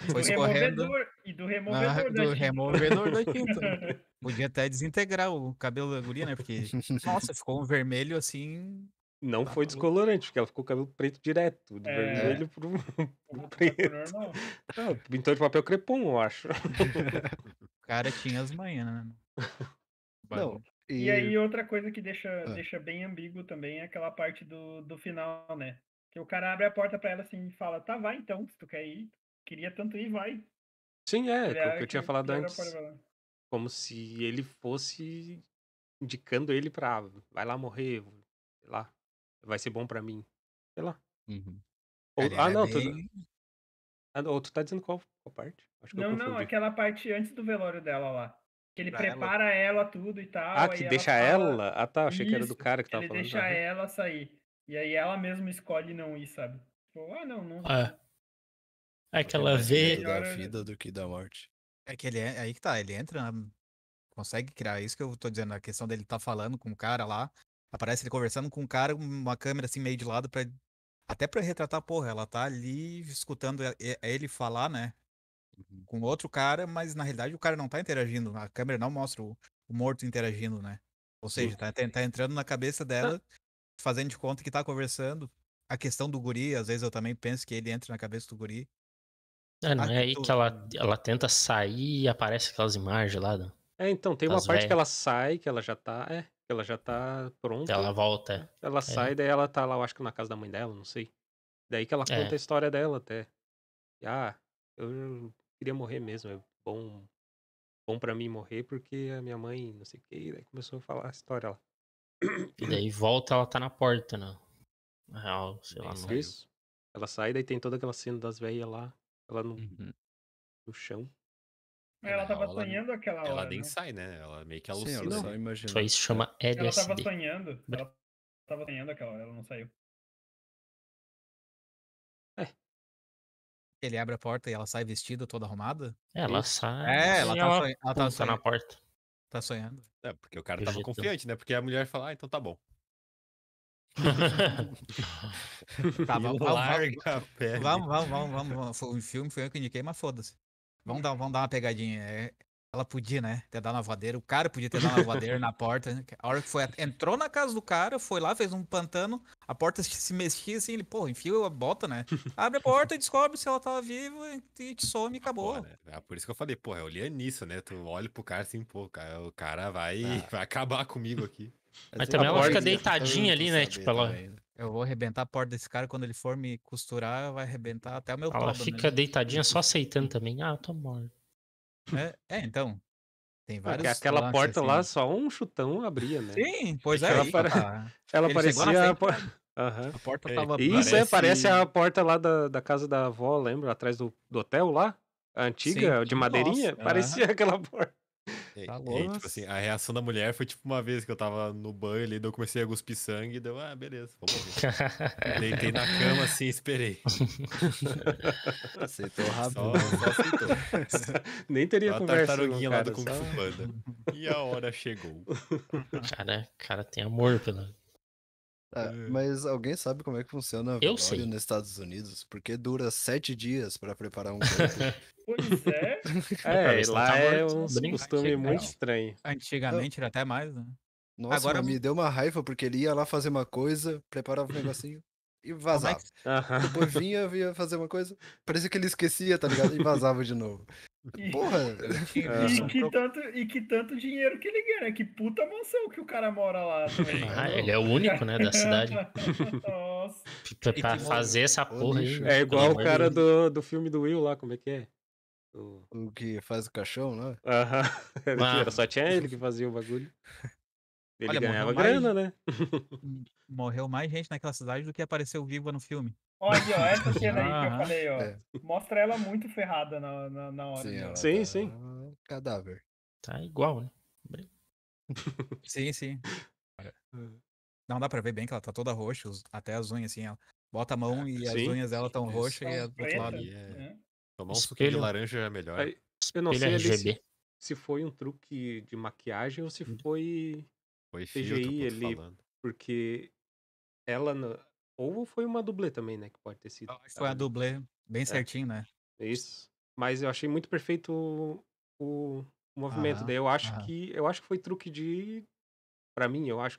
foi do escorrendo. Removedor, e do ah, removedor do removedor da tinta. Podia até desintegrar o cabelo da guria, né? Porque, nossa, ficou um vermelho assim. Não tá foi descolorante, porque ela ficou com o cabelo preto direto, do é... vermelho pro, pro preto. Não, pintou de papel crepom, eu acho. o cara tinha as manhãs, né? Não, e... e... aí outra coisa que deixa, ah. deixa bem ambíguo também é aquela parte do, do final, né? Que o cara abre a porta para ela assim e fala, tá, vai então, se tu quer ir, queria tanto ir, vai. Sim, é, é o que eu tinha falado antes. Como se ele fosse indicando ele pra vai lá morrer, sei lá, vai ser bom pra mim. Sei lá. Uhum. Ou, ah, ah, não, bem... tu, ah, tu tá dizendo qual, qual parte? não, não, aquela parte antes do velório dela lá. Que ele pra ah, é prepara ela... ela... tudo e tal. Ah, que deixa ela, fala... ela, Ah, tá, achei Isso, que era do cara que tava ele falando. deixa ah, ela sair. E aí ela mesma escolhe não ir, sabe? Tipo, ah, não, não. É. É que ela é é vê. Da né? vida do que da morte. É que ele é. Aí que tá, ele entra, né, consegue criar. Isso que eu tô dizendo, a questão dele tá falando com o cara lá. Aparece ele conversando com o cara, uma câmera assim meio de lado para Até para retratar, porra, ela tá ali escutando ele falar, né? Uhum. Com outro cara, mas na realidade o cara não tá interagindo. A câmera não mostra o, o morto interagindo, né? Ou seja, tá, tá, entrando na cabeça dela, ah. fazendo de conta que tá conversando. A questão do guri, às vezes eu também penso que ele entra na cabeça do guri. É, não é aí que ela, ela tenta sair e aparece aquelas imagens lá. Né? É, então, tem uma parte véia. que ela sai, que ela já tá. É, ela já tá pronta. Ela volta. É. Ela é. sai, daí ela tá lá, eu acho que na casa da mãe dela, não sei. Daí que ela é. conta é. a história dela até. E, ah, eu queria morrer mesmo, é bom bom para mim morrer porque a minha mãe, não sei o que, daí começou a falar a história lá. E daí volta, ela tá na porta, né? Na real, sei lá, não. Isso. Ela sai, daí tem toda aquela cena das velhas lá, ela não uhum. no chão. É, ela tava ela, sonhando aquela hora. Ela nem né? sai, né? Ela meio que alucina. Sim, só né? imagina. Só isso é. chama LSD. Ela tava sonhando. Ela tava sonhando aquela hora, ela não saiu. É. Ele abre a porta e ela sai vestida, toda arrumada? É, ela sai. É, ela, assim, tá, ela, ela tá, sonhando. na porta. Tá sonhando. É, porque o cara tava confiante, né? Porque a mulher fala, ah, então tá bom. tá, vamos, Larga vamos, vamos, vamos, vamos, vamos, vamos. Foi um filme, foi eu que indiquei, mas foda-se. Vamos dar, vamos dar uma pegadinha. É, ela podia, né? Ter dado uma voadeira. O cara podia ter dado uma voadeira na porta. Né? A hora que foi. Entrou na casa do cara, foi lá, fez um pantano. A porta se mexia assim. Ele, pô, enfia a bota, né? Abre a porta e descobre se ela tava tá viva e te some e acabou. Pô, né? é por isso que eu falei, pô, eu li nisso, né? Tu olha pro cara assim, pô, o cara vai, ah. vai acabar comigo aqui. Mas, também ela fica é deitadinha ali, né? Tipo, ela. Tá, eu vou arrebentar a porta desse cara quando ele for me costurar, vai arrebentar até o meu Ela fica né? deitadinha só aceitando também. Ah, tô tá morto. É, é, então. Tem vários. Porque aquela porta assim. lá só um chutão abria, né? Sim, pois é. Tá. Ela, aí, tá. ela parecia. A, uhum. a porta é, tava. Isso parece... É, é, parece a porta lá da, da casa da avó, lembra? Atrás do, do hotel lá? A antiga, Sim, de madeirinha. Nossa, parecia uhum. aquela porta. É, tá tipo assim, a reação da mulher foi tipo uma vez que eu tava no banho ali, daí eu comecei a cuspir sangue, e deu, ah, beleza, vamos morrer. Deitei na cama assim, esperei. aceitou rápido. Só, só aceitou. Nem teria só conversa. A tartaruguinha lá do Kung Fu Panda. E a hora chegou. Cara, cara tem amor pela, é, é, mas alguém sabe como é que funciona o velório nos Estados Unidos? Porque dura sete dias para preparar um corpo. pois é. É, Cara, lá tá é um costume muito estranho. Antigamente era até mais, né? Nossa, Agora... me deu uma raiva porque ele ia lá fazer uma coisa, preparava um negocinho, e é vazava. Uhum. Depois tipo, vinha, vinha fazer uma coisa, parecia que ele esquecia, tá ligado? E vazava de novo. Porra! É, e, e, que tanto, e que tanto dinheiro que ele ganha, né? Que puta mansão que o cara mora lá também. Ah, ele é o único, né, da cidade. Nossa. Pra, pra fazer essa porra É igual o cara do, do filme do Will lá, como é que é? O, que faz o caixão, né? Aham. Era só tinha ele que fazia o bagulho. Ele Olha, ganhava grana, né? morreu mais gente naquela cidade do que apareceu viva no filme. Olha, ó, essa cena aí que eu falei, ó. É. Mostra ela muito ferrada na, na, na hora. Sim, ela sim, tá... sim. Cadáver. Tá igual, né? sim, sim. É. Não dá pra ver bem que ela tá toda roxa, até as unhas, assim. Ela bota a mão é, e sim, as unhas dela tão roxas e a do outro lado. Né? É. Tomar um suquinho de laranja é melhor. Aí, eu não sei se, se foi um truque de maquiagem ou se uhum. foi foi filtro, CGI ele, falando. porque ela ou foi uma dublê também, né, que pode ter sido. Foi a dublê, bem é. certinho, né? Isso. Mas eu achei muito perfeito o, o movimento. Ah, Daí eu acho que eu acho que foi truque de para mim, eu acho.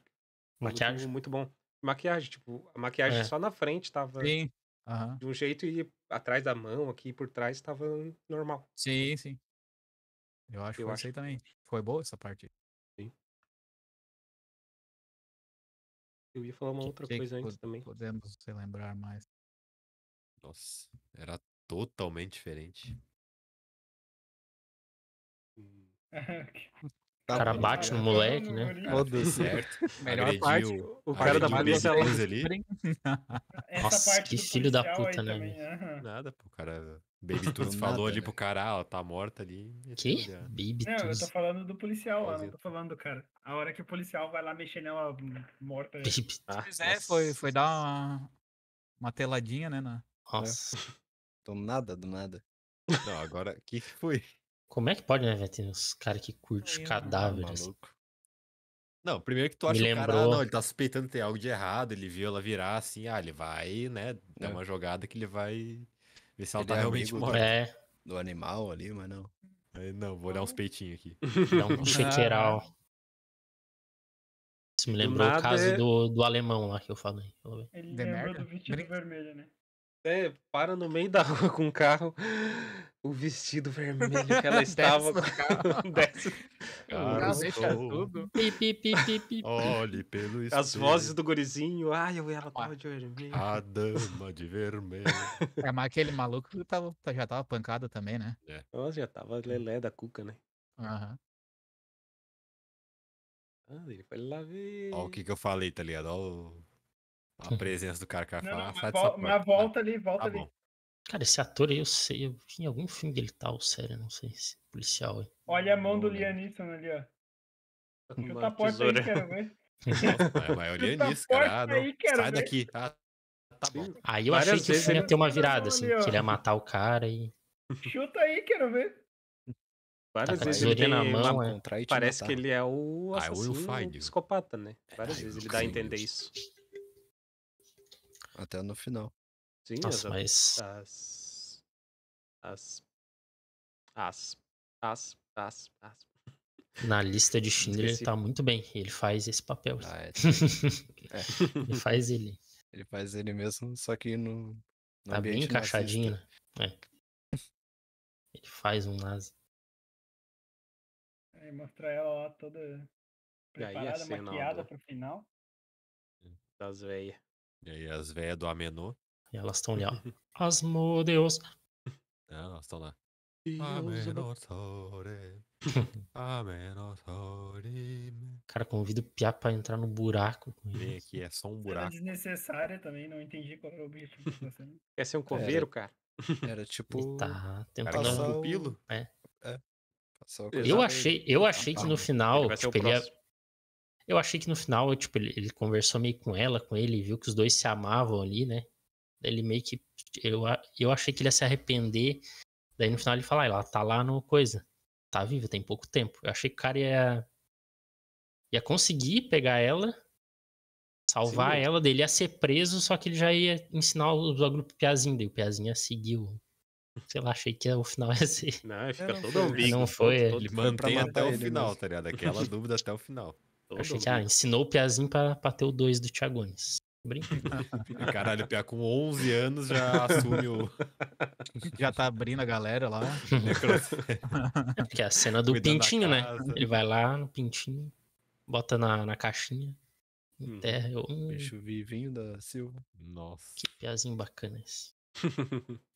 Maquiagem muito bom. Maquiagem, tipo, a maquiagem é. só na frente tava Sim. de um jeito e atrás da mão, aqui por trás, estava normal. Sim, sim. Eu acho eu que eu achei também. Foi boa essa parte. Eu ia falar uma outra que coisa que antes também. Podemos se lembrar mais. Nossa, era totalmente diferente. O tá cara bate no tá moleque, né? Todo certo. Melhor agrediu, parte. O cara da polícia ali. ali. Nossa, que filho da puta, né? Também, uh -huh. Nada, pô, o cara Baby Tunes falou ali né? pro cara, ó, ah, tá morta ali. É que? É. Baby Não, eu tô falando do policial lá, não tô falando do cara. A hora que o policial vai lá mexer nela morta. Baby né? ah, pois foi, foi dar uma, uma teladinha, né? Na... Nossa. É. Do nada, do nada. Não, agora, que foi? Como é que pode, né, velho? Tem uns caras que curte cadáveres. Assim. Não, não, primeiro que tu acha o cara, ah, não, ele tá suspeitando que tem algo de errado, ele viu ela virar assim, ah, ele vai, né, dar é. uma jogada que ele vai Ver se ela tá realmente morta. É. Do animal ali, mas não. É, não, vou olhar uns peitinhos aqui. Dá um chequeiral. Isso me lembrou o caso é... do, do alemão lá que eu falei. Ele lembra do Vitinho Vermelho, né? É, para no meio da rua com o carro, o vestido vermelho que ela estava com carro. deixa tudo. Olhe pelo espelho. As vozes do gurizinho Ai, eu ela tava de vermelho. A dama de vermelho. É, mas aquele maluco que tava, já tava pancado também, né? É. Nossa, já tava lelé da cuca, né? Aham. Ah, ele foi lá ver. Olha o que, que eu falei, tá ligado? Olha o a presença do cara que não, não, sai dessa Mas volta tá. ali, volta tá ali. Bom. Cara, esse ator aí, eu sei, eu vi em algum filme dele tal, tá, sério, não sei se policial aí. Olha a mão do Lianisson ali, ó. Tá Chuta a porta tesoura. aí, quero ver. Nossa, mas é o Lianisson, cara. Ah, sai ver. daqui. Ah, tá bom. Aí eu Várias achei que o filme ia ter uma virada, assim, ali, que ele ia matar o cara e. Chuta aí, quero ver. Várias tá vezes ele na mão, é. parece matar. que ele é o ah, é assassino ah, psicopata, né? É, Várias é, vezes ele dá a entender isso até no final. Sim, Nossa, as, mas... as, as. As. As. As. As. Na lista de Schindler Esqueci. ele tá muito bem. Ele faz esse papel. Ah, é, é. ele faz ele. Ele faz ele mesmo, só que no. no tá bem encaixadinho, né? É. Ele faz um nazi. Aí mostra ela lá toda preparada, maquiada do... pro final. Das veias. E aí as véias do Amenô. E elas estão ali, ó. Deus. É, elas estão lá. Amenotore. Amenotore. Cara, convido o Pia pra entrar no buraco com Vem aqui, é só um buraco. Era desnecessária também, não entendi qual era o objetivo da Quer ser um coveiro, cara? Era tipo. Tá, tentando. Passar um pilo. É. é eu achei, eu achei que no final, ele, tipo, ele ia, eu achei que no final, tipo, ele, ele, conversou meio com ela, com ele, viu que os dois se amavam ali, né? Ele meio que. Eu, eu achei que ele ia se arrepender. Daí no final ele fala, ah, ela tá lá no coisa. Tá viva, tem pouco tempo. Eu achei que o cara ia. ia conseguir pegar ela, salvar Sim. ela, dele ia ser preso, só que ele já ia ensinar o bagulho pro Piazinho. Daí o Piazinho seguiu. Sei lá, achei que o final ia ser. Não, fica é, todo umbigo. Não foi, todo, todo ele mantém até o final, tá ligado? Aquela dúvida até o final. Eu Achei que, ah, ensinou o Piazinho pra, pra ter o 2 do Thiago Brinca. Caralho, o Pia com 11 anos já assume o... Já tá abrindo a galera lá. é porque é a cena do Cuidando pintinho, né? Ele vai lá no pintinho, bota na, na caixinha, hum. enterra. Hum, um... Bicho vivinho da Silva. Nossa. Que Piazinho bacana esse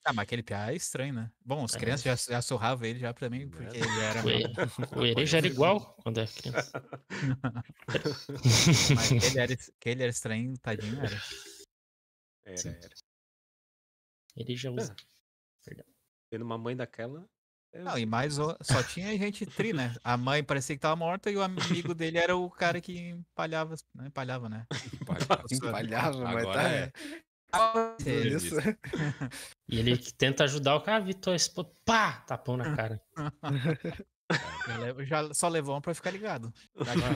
ah, mas aquele PA é estranho, né? Bom, as é. crianças já, já sorravam ele já pra mim, é. porque ele era. O Ere já era igual quando era criança. mas que ele, era, era estranho, tadinho, era. Era, Sim. era. Ele já usa. Ah. Tendo uma mãe daquela. Eu... É não, e mais só tinha gente tri, né? A mãe parecia que tava morta e o amigo dele era o cara que empalhava, não né? empalhava, né? Empalhava, empalhava mas tá. É. Isso. E ele tenta ajudar o cara, Vitor, expo... pá, tapão na cara. Já, já só levou um pra ficar ligado.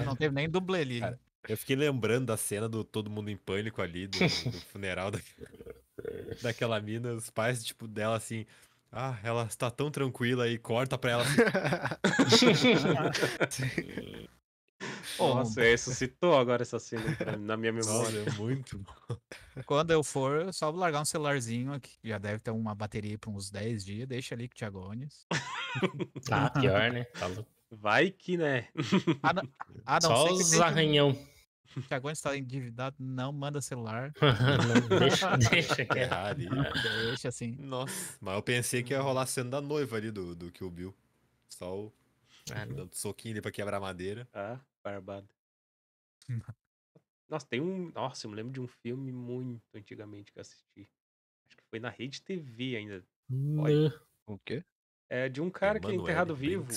não teve nem dublê ali. Cara, eu fiquei lembrando da cena do Todo Mundo em Pânico ali, do, do funeral da, daquela mina, os pais, tipo, dela assim. Ah, ela está tão tranquila aí, corta pra ela. Assim. Nossa, ressuscitou agora essa cena na minha memória. Nossa, é muito bom. Quando eu for, eu só vou largar um celularzinho aqui. Já deve ter uma bateria para uns 10 dias. Deixa ali que te agones. Tá pior, né? Tá Vai que, né? Ah, não, não, só os arranhão. Que agora está endividado, não manda celular. deixa, deixa que é errado. Deixa assim. Nossa. Mas eu pensei que ia rolar a cena da noiva ali do, do Kill Bill. Só o. Ah, dando soquinho ali pra quebrar madeira. Ah. Barbado. Nossa, tem um. Nossa, eu me lembro de um filme muito antigamente que eu assisti. Acho que foi na Rede TV ainda. Olha. Né. O quê? É de um cara Emmanuel que é enterrado vivo.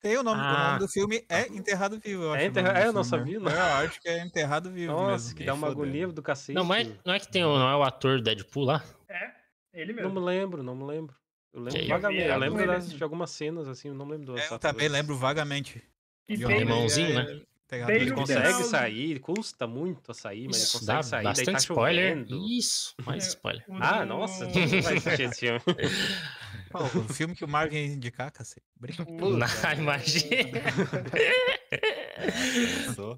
Tem o nome, ah, o nome ah, do filme tá. é Enterrado Vivo, eu é acho. É, enterra... é eu não né? sabia, não. É, eu acho que é Enterrado Vivo Nossa, mesmo. que dá uma agonia do cacete. Não, mas não é que tem o, não é o ator do Deadpool lá? É, ele mesmo. Não me lembro, não me lembro. Eu lembro que vagamente. Eu, eu lembro de algumas cenas, assim, eu não lembro do. É, eu também lembro vagamente. Que tem, irmãozinho, é, né? Ele consegue sair, custa muito a sair, mas Isso, ele consegue dá sair. Bastante daí tá spoiler. Chovendo. Isso, mais é, spoiler. Ah, nossa, então não vai assistir esse filme. o filme que o Marvin indicar, cacete. Brincadeira. Imagina.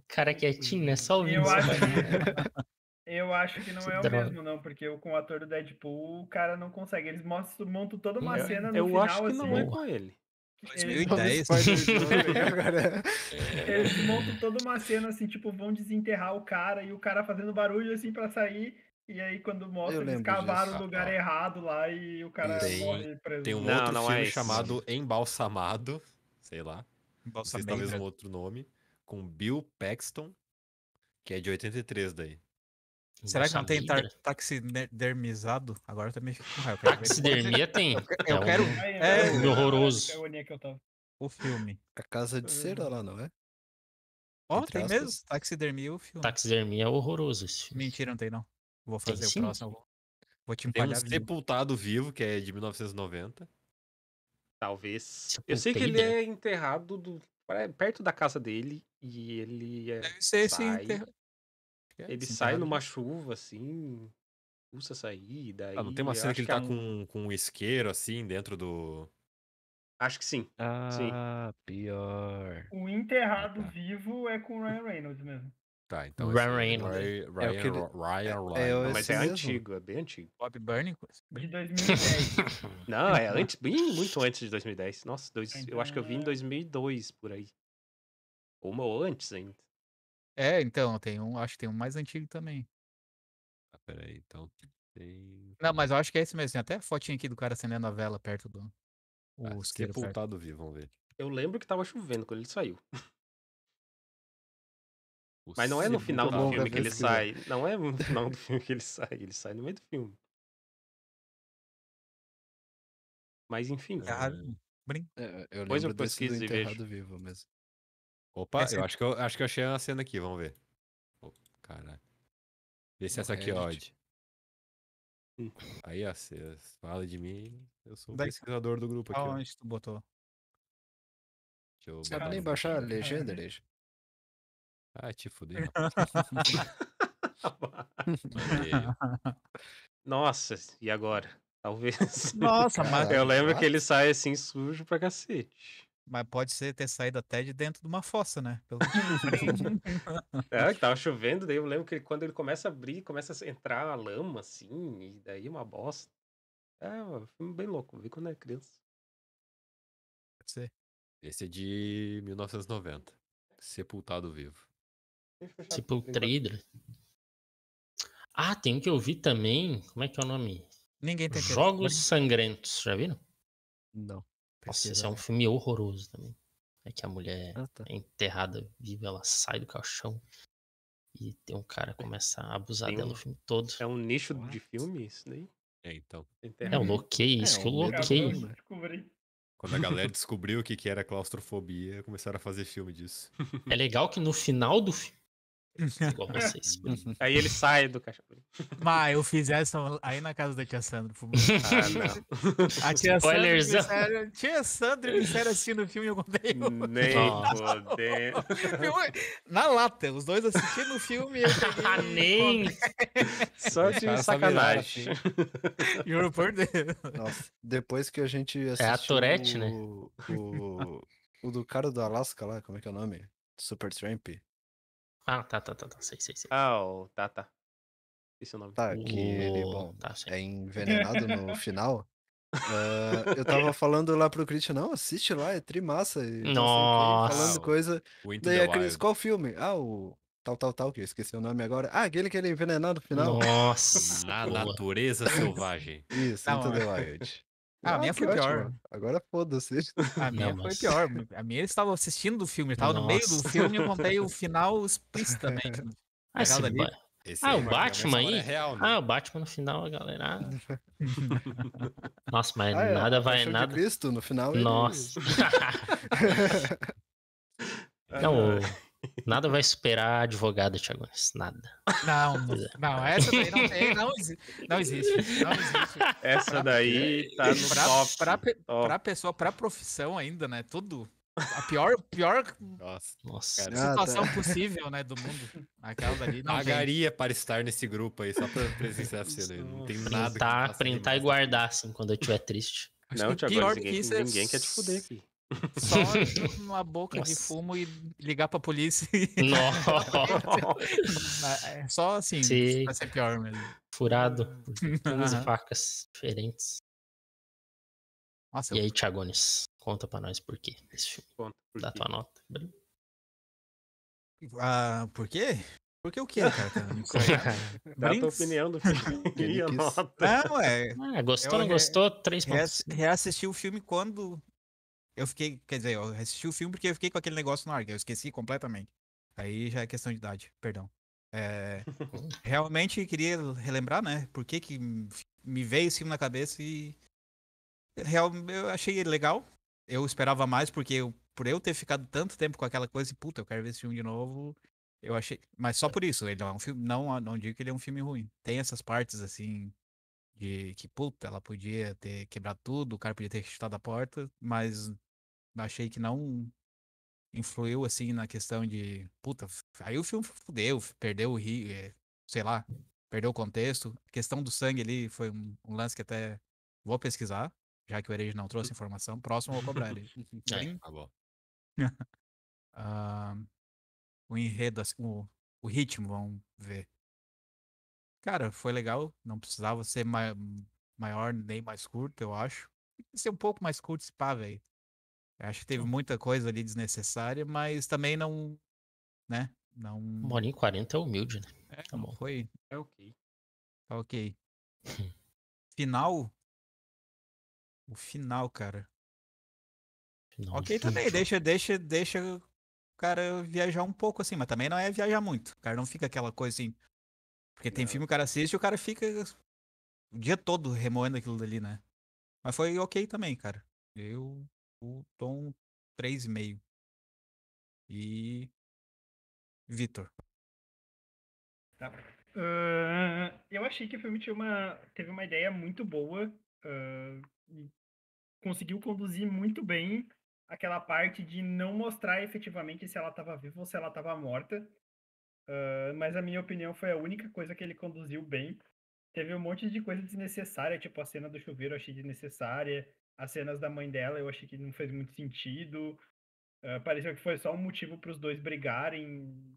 cara quietinho, né? Só o Eu acho... Eu acho que não é o mesmo, não, porque com o ator do Deadpool, o cara não consegue. Eles mostram, montam toda uma eu, cena no eu final. Eu acho que assim, não é assim. com ele. 2010? É. Eles montam toda uma cena assim, tipo, vão desenterrar o cara e o cara fazendo barulho assim pra sair. E aí, quando mostra, eles cavaram o lugar ah, tá. errado lá e o cara tem, morre preso. Tem um não, outro não filme é chamado Embalsamado, sei lá. Embalsamado. Se talvez um outro nome. Com Bill Paxton, que é de 83 daí. Será que não tem tar, taxidermizado? Agora eu também fico com raiva. Taxidermia tem. Eu, é quero. É, é, é horroroso. O filme. A casa de uhum. cera lá, não é? Ó, oh, tem mesmo? Taxidermia o filme. Taxidermia é horroroso esse filme. Mentira, não tem não. Vou fazer tem, o próximo. Vou te empalhar. Tem um Sepultado Vivo, que é de 1990. Talvez. Sepulteira. Eu sei que ele é enterrado do... perto da casa dele e ele é. Deve ser esse enterrado. É, ele assim, sai numa chuva, assim, pulsa sair, daí... Ah, não tem uma cena que ele tá que é com, com um isqueiro, assim, dentro do... Acho que sim. Ah, sim. pior. O enterrado ah, tá. vivo é com o Ryan Reynolds mesmo. Tá, então. Ryan Reynolds. É Ryan, Ryan, é ele... É Ryan Reynolds. É, é mas é antigo, é bem antigo. Bob Burning? De 2010. não, é antes, bem muito antes de 2010. Nossa, dois, então, eu acho que eu vi em 2002 então, por aí. ou antes ainda. É, então, tem um, acho que tem um mais antigo também. Ah, peraí, então tem. Não, mas eu acho que é esse mesmo. Tem até a fotinha aqui do cara acendendo a vela perto do. Ah, o ah, sepultado é vivo, vamos ver. Eu lembro que tava chovendo quando ele saiu. O Mas não é no final do filme que ele sai. Não é no final do filme que ele sai. Ele sai no meio do filme. Mas enfim. Ah. Cara, É, eu lembro pois eu pesquiso e vejo. Vivo mesmo. Opa, essa eu, é acho que eu acho que eu achei uma cena aqui, vamos ver. Oh, caralho. Vê se essa é aqui é odd. Hum. Aí, ó, você fala de mim, eu sou o pesquisador do grupo aqui. Aonde ó. tu botou? Deixa eu Sabe nem baixar a legenda, ah, Ah, te fudei. Nossa, e agora? Talvez. Nossa, mas. Eu lembro que ele sai assim sujo pra cacete. Mas pode ser ter saído até de dentro de uma fossa, né? Pelo... é, que tava chovendo, daí eu lembro que ele, quando ele começa a abrir, começa a entrar a lama, assim, e daí uma bosta. É, filme bem louco, vi quando era criança. Pode ser. Esse é de 1990. Sepultado vivo. Sepultridra. Ah, tem que eu vi também. Como é que é o nome? Ninguém tem Jogos Sangrentos, já viram? Não. Nossa, esse é um filme horroroso também. É que a mulher ah, tá. é enterrada viva, ela sai do caixão e tem um cara é. começa a abusar tem dela um... o filme todo. É um nicho What? de filme isso daí? É, então. É, eu loquei é, isso, é, que eu loquei. Né? Quando a galera descobriu o que, que era claustrofobia, começaram a fazer filme disso. É legal que no final do filme Igual vocês. aí ele sai do cachorro. Mas eu fiz essa aí na casa da tia Sandra. Ah, não. A tia Spoilerzão. Sandra, disseram, tia Sandra me disseram o filme e eu contei. Nem fodendo. Na lata, os dois assistindo o filme ah, Nem. Só de sacanagem. Assim. Juro por Deus. Nossa, depois que a gente assistiu. É a Tourette, né? o, né? O, o, do cara do Alasca lá, como é que é o nome? Super Tramp. Ah, tá, tá, tá, tá. Sei, sei, sei. Ah, o tá, tá. Esse é o nome. Tá, que ele, bom, tá, é envenenado no final. Uh, eu tava falando lá pro Christian, não, assiste lá, é trimassa. E, Nossa. Assim, falando coisa. Winter daí a Chris qual filme? Ah, o tal, tal, tal, que eu esqueci o nome agora. Ah, aquele que ele é envenenado no final. Nossa. a natureza selvagem. Isso, Into the Wild. Ah, a minha foi é pior. Agora foda-se. A minha não, mas... foi pior. A minha eles estavam assistindo o filme, estava no meio do filme e eu contei o final explicitamente. Né? Ah, esse, ba... esse ah é o Batman aí? É real, né? Ah, o Batman no final, a galera. Ah. Nossa, mas ah, é, nada vai nada. Cristo, no final. Nossa. Ele... não, é. Nada vai superar a advogada, Thiago Nada. Não, é. não, essa daí não, não, existe, não existe. Essa daí tá no pra, top. Pra, top. pra pessoa, pra profissão ainda, né? Tudo. A pior, pior Nossa, nossa cara, situação ah, tá. possível, né, do mundo. Aquela dali. Não Pagaria para estar nesse grupo aí, só para presenciar a cena. Né? Não tem printar, nada. Printar e guardar, assim, quando eu estiver triste. Não, Thiago, pior ninguém, que isso é ninguém é... quer te fuder aqui. Só uma boca Nossa. de fumo e ligar pra polícia. Nossa. É só assim, Sim. vai ser pior mesmo. Furado por duas uhum. facas diferentes. Nossa, e eu... aí, Thiagones, conta pra nós por quê esse filme. Conta por Dá quê? tua nota. Ah, por quê? que o que, cara? Tá Dá a tua opinião do filme. e a nota. Não, é. Ah, gostou, eu não gostou? Três pontos. Reassisti o filme quando eu fiquei, quer dizer, eu assisti o filme porque eu fiquei com aquele negócio no ar, que eu esqueci completamente. Aí já é questão de idade, perdão. É, realmente queria relembrar, né? Por que, que me veio esse filme na cabeça e. Real, eu achei legal. Eu esperava mais, porque eu, por eu ter ficado tanto tempo com aquela coisa, e, puta, eu quero ver esse filme de novo. Eu achei. Mas só por isso, ele é um filme. Não, não digo que ele é um filme ruim. Tem essas partes assim de que, puta, ela podia ter quebrado tudo, o cara podia ter chutado a porta, mas achei que não influiu assim na questão de puta, aí o filme fudeu, perdeu o rio, eh, sei lá, perdeu o contexto. A questão do sangue ali foi um, um lance que até vou pesquisar, já que o Erege não trouxe informação, próximo eu vou cobrar ele. é, tá bom. Ah, o enredo, assim, o, o ritmo, vamos ver. Cara, foi legal, não precisava ser ma maior nem mais curto, eu acho. Tem que ser um pouco mais curto esse pá, velho. Acho que teve muita coisa ali desnecessária, mas também não. Né? Não... Uma 40 é humilde, né? É, tá bom. Foi. É ok. Tá ok. final? O final, cara. Final ok também, tá deixa, deixa, deixa o cara viajar um pouco assim, mas também não é viajar muito. O cara não fica aquela coisa assim. Porque tem não. filme que o cara assiste e o cara fica o dia todo remoendo aquilo dali, né? Mas foi ok também, cara. Eu o Tom 3,5. E. Vitor. Tá. Uh, eu achei que o filme tinha uma, teve uma ideia muito boa. Uh, conseguiu conduzir muito bem aquela parte de não mostrar efetivamente se ela estava viva ou se ela estava morta. Uh, mas a minha opinião foi a única coisa que ele conduziu bem. Teve um monte de coisa desnecessária, tipo a cena do chuveiro eu achei desnecessária as cenas da mãe dela eu achei que não fez muito sentido. Uh, pareceu que foi só um motivo para os dois brigarem,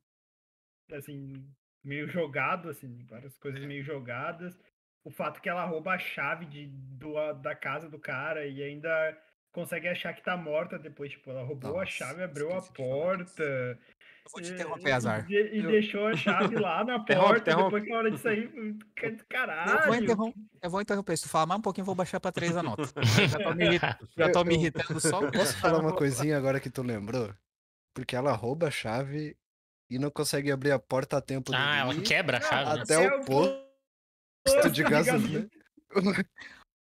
assim, meio jogado, assim, várias coisas é. meio jogadas. O fato que ela rouba a chave de, do, da casa do cara e ainda consegue achar que tá morta depois, tipo, ela roubou Nossa, a chave, abriu a porta. Eu vou te eh, interromper, e, azar. E, e eu... deixou a chave lá na porta, depois que a é hora de sair, caralho. Eu vou, interrom... eu vou interromper, se tu falar mais um pouquinho, eu vou baixar pra três a nota. já tô me, já tô me irritando só. Posso falar uma coisinha agora que tu lembrou? Porque ela rouba a chave e não consegue abrir a porta a tempo. Ah, ela quebra a chave. Até né? é o posto de gasolina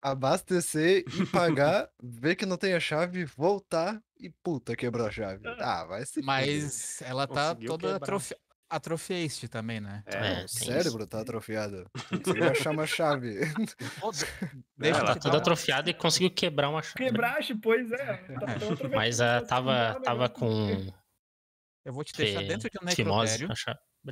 abastecer e pagar, ver que não tem a chave, voltar e puta, quebrou a chave. Ah, ah vai ser. Mas ela tá Conseguiu toda atrofiada. atrofiaste também, né? É, o cérebro isso. tá atrofiado. Conseguiu achar uma chave. Deixa ela tá toda atrofiada e conseguiu quebrar uma chave. Quebraste, pois é. Tá Mas uh, tava, tava com. Eu vou te deixar dentro de um necrotério. Fimose,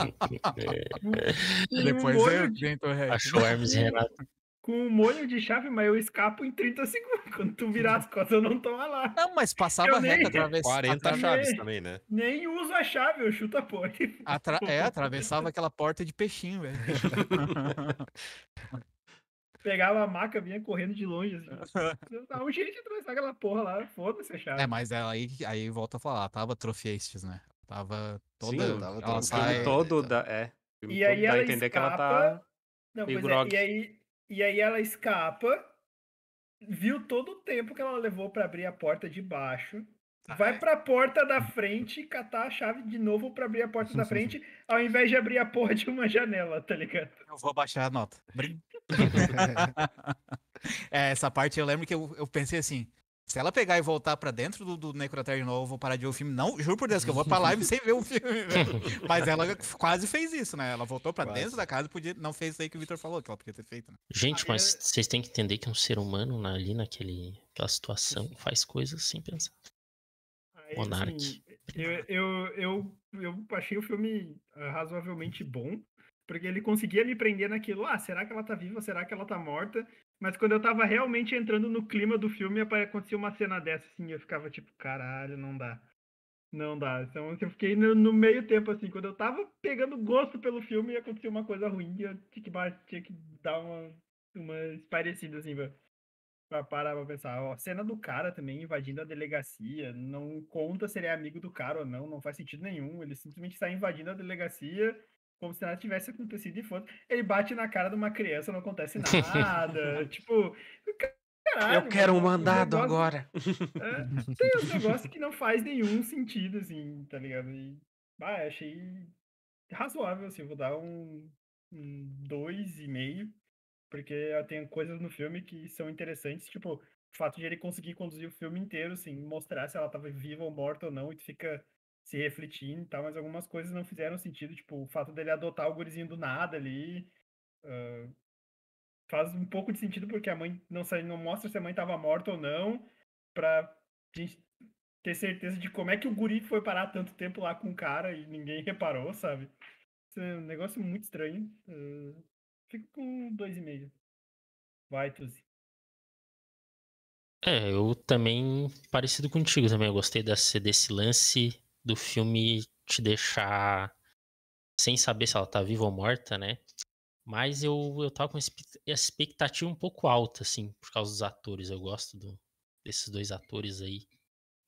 É. Depois eu de... tento Achou Hermes e Renato. Com um molho de chave, mas eu escapo em 30 segundos. Quando tu virar as costas, eu não tô lá. Não, mas passava eu reto, nem... atravessava. 40 chaves também, né? Nem uso a chave, eu chuto a porta. Atra... É, atravessava aquela porta de peixinho, velho. Pegava a maca, vinha correndo de longe, assim. Dá um jeito de atravessar aquela porra lá, foda-se, é chave. É, mas ela aí, aí volta a falar, tava trofiestes, né? Tava toda. Sim, tava ela sai, todo tá... da, é. E aí ela entender escapa... que ela tá. Não, pois é, e aí, e aí ela escapa, viu todo o tempo que ela levou para abrir a porta de baixo. Ah, vai é. pra porta da frente e catar a chave de novo pra abrir a porta da frente, ao invés de abrir a porra de uma janela, tá ligado? Eu vou abaixar a nota. Brin é, essa parte eu lembro que eu, eu pensei assim. Se ela pegar e voltar para dentro do, do de novo, eu vou parar de ver o filme. Não, juro por Deus que eu vou pra live sem ver o filme. Mas ela quase fez isso, né? Ela voltou para dentro da casa e podia, não fez isso aí que o Victor falou, que ela podia ter feito. Né? Gente, mas vocês têm que entender que um ser humano ali naquele, naquela situação faz coisas sem pensar. Aí, Assim, eu, eu, eu, eu achei o filme eh, razoavelmente bom. Porque ele conseguia me prender naquilo, ah, será que ela tá viva? Será que ela tá morta? Mas quando eu tava realmente entrando no clima do filme, acontecia uma cena dessa, assim, eu ficava tipo, caralho, não dá. Não dá. Então assim, eu fiquei no, no meio tempo, assim, quando eu tava pegando gosto pelo filme e acontecia uma coisa ruim, eu tinha que, tinha que dar uma, uma esparecida, assim, pra, pra parar pra pensar. Ó, cena do cara também invadindo a delegacia, não conta se ele é amigo do cara ou não, não faz sentido nenhum. Ele simplesmente sai tá invadindo a delegacia como se nada tivesse acontecido e foda Ele bate na cara de uma criança, não acontece nada. tipo, caralho. Eu quero um mandado negócio, agora. É, tem um negócio que não faz nenhum sentido, assim, tá ligado? E, ah, achei razoável, assim, vou dar um, um dois e meio, porque tem coisas no filme que são interessantes, tipo, o fato de ele conseguir conduzir o filme inteiro, assim, mostrar se ela tava viva ou morta ou não, e tu fica se refletindo e tal, mas algumas coisas não fizeram sentido, tipo, o fato dele adotar o gurizinho do nada ali. Uh, faz um pouco de sentido porque a mãe não, sabe, não mostra se a mãe estava morta ou não, pra gente ter certeza de como é que o guri foi parar tanto tempo lá com o cara e ninguém reparou, sabe? Isso é um negócio muito estranho. Uh, fico com dois e meio. Vai, Tuzi. É, eu também, parecido contigo também, eu gostei desse, desse lance do filme te deixar sem saber se ela tá viva ou morta, né? Mas eu, eu tava com a expectativa um pouco alta, assim, por causa dos atores. Eu gosto do, desses dois atores aí.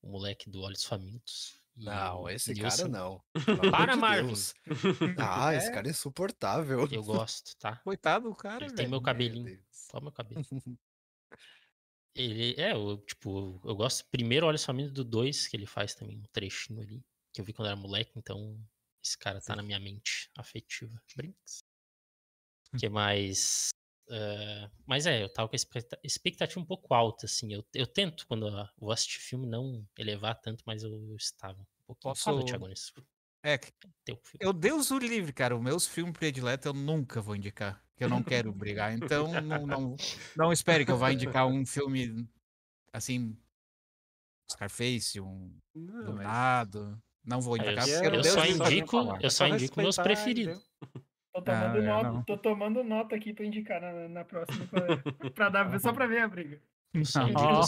O moleque do Olhos Famintos. Não, esse cara não. Para, de Ah, é. esse cara é insuportável. Eu gosto, tá? Coitado do cara, Ele velho. tem meu cabelinho. Só meu cabelo. Ele é, eu, tipo, eu gosto primeiro, olha somente do 2, que ele faz também um trechinho ali, que eu vi quando era moleque, então esse cara tá Sim. na minha mente afetiva. Brinks. Hum. Que mais. Uh, mas é, eu tava com a expectativa um pouco alta, assim. Eu, eu tento, quando eu vou assistir filme, não elevar tanto, mas eu, estava um pouquinho. Posso, Fala, Thiago, nisso. É, eu Deus o livre, cara. Os meus filmes prediletos eu nunca vou indicar, que eu não quero brigar. Então não, não, não espere que eu vá indicar um filme assim, Scarface, um não, Dominado. Mas... Não vou ah, indicar. Eu, né? eu, só indico, eu só indico meus preferidos. Tô tomando, ah, é, nota, tô tomando nota aqui pra indicar na, na próxima, pra, pra dar, só pra ver a briga. os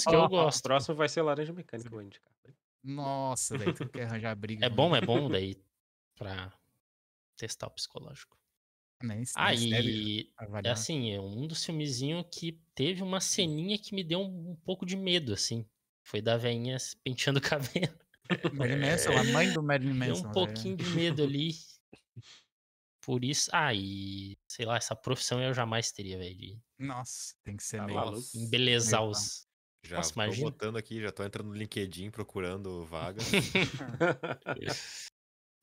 que eu gosto. O próximo vai ser Laranja Mecânica, eu vou indicar. Nossa, daí tu quer arranjar briga. É bom, é bom daí pra testar o psicológico. Nem, né, ah, e é assim, é um dos filmezinhos que teve uma hum. ceninha que me deu um, um pouco de medo, assim. Foi da veinha penteando o cabelo. Marilyn Manson, a mãe do Marilyn Manson. Deu um né? pouquinho de medo ali. Por isso. Ah, e sei lá, essa profissão eu jamais teria, velho. Nossa, tem que ser tá meio embelezar os, já Nossa, tô imagina. botando aqui, já tô entrando no LinkedIn procurando vaga.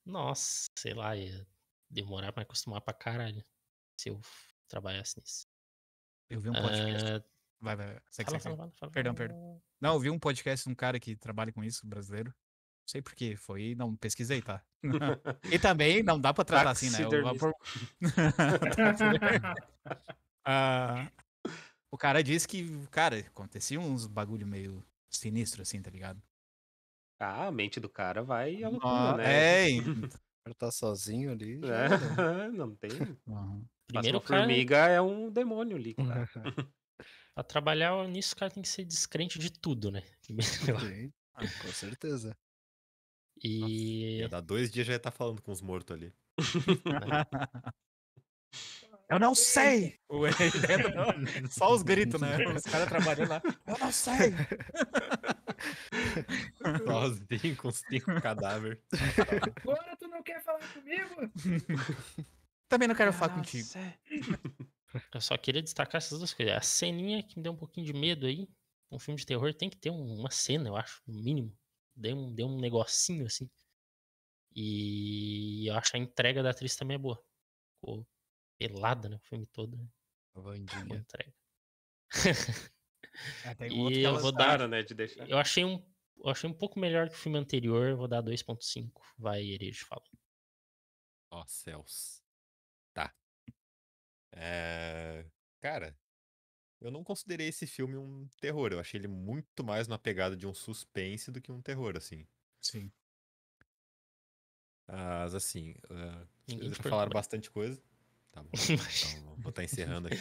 Nossa, sei lá, ia demorar pra acostumar pra caralho se eu trabalhasse nisso. Eu vi um podcast. Uh... Vai, vai, vai. Segue, fala, segue, fala, fala, fala, Perdão, perdão. Não, eu vi um podcast de um cara que trabalha com isso, brasileiro. Não sei porquê, foi. Não, pesquisei, tá? e também não dá pra tratar assim, né? Eu, uh, O cara disse que, cara, acontecia uns bagulho meio sinistro, assim, tá ligado? Ah, a mente do cara vai à loucura, ah, né? É, cara tá sozinho ali. É, não tem. Uhum. Primeiro uma cara... formiga é um demônio ali, uhum. cara. pra trabalhar nisso, o cara tem que ser descrente de tudo, né? Ah, com certeza. E. Nossa, ia dar dois dias já ia estar tá falando com os mortos ali. É. Eu não sei! Só os gritos, né? Os caras trabalhando lá. Eu não sei! Sozinho com cinco cadáveres. Agora tu não quer falar comigo? Também não quero falar não contigo. Sei. Eu só queria destacar essas duas coisas. A ceninha que me deu um pouquinho de medo aí. Um filme de terror tem que ter uma cena, eu acho, no mínimo. Deu um, deu um negocinho assim. E eu acho a entrega da atriz também é boa pelada, né? O filme todo. Vandinha. Né. Entrega. É, um e é eu vou dar, né, de deixar. Eu achei um, eu achei um pouco melhor que o filme anterior, vou dar 2.5. Vai, Erege, fala. Ó, oh, céus. Tá. É... Cara, eu não considerei esse filme um terror. Eu achei ele muito mais na pegada de um suspense do que um terror, assim. Sim. Mas, assim, uh, Ninguém bastante coisa. Tá bom. Então, vou estar tá encerrando aqui.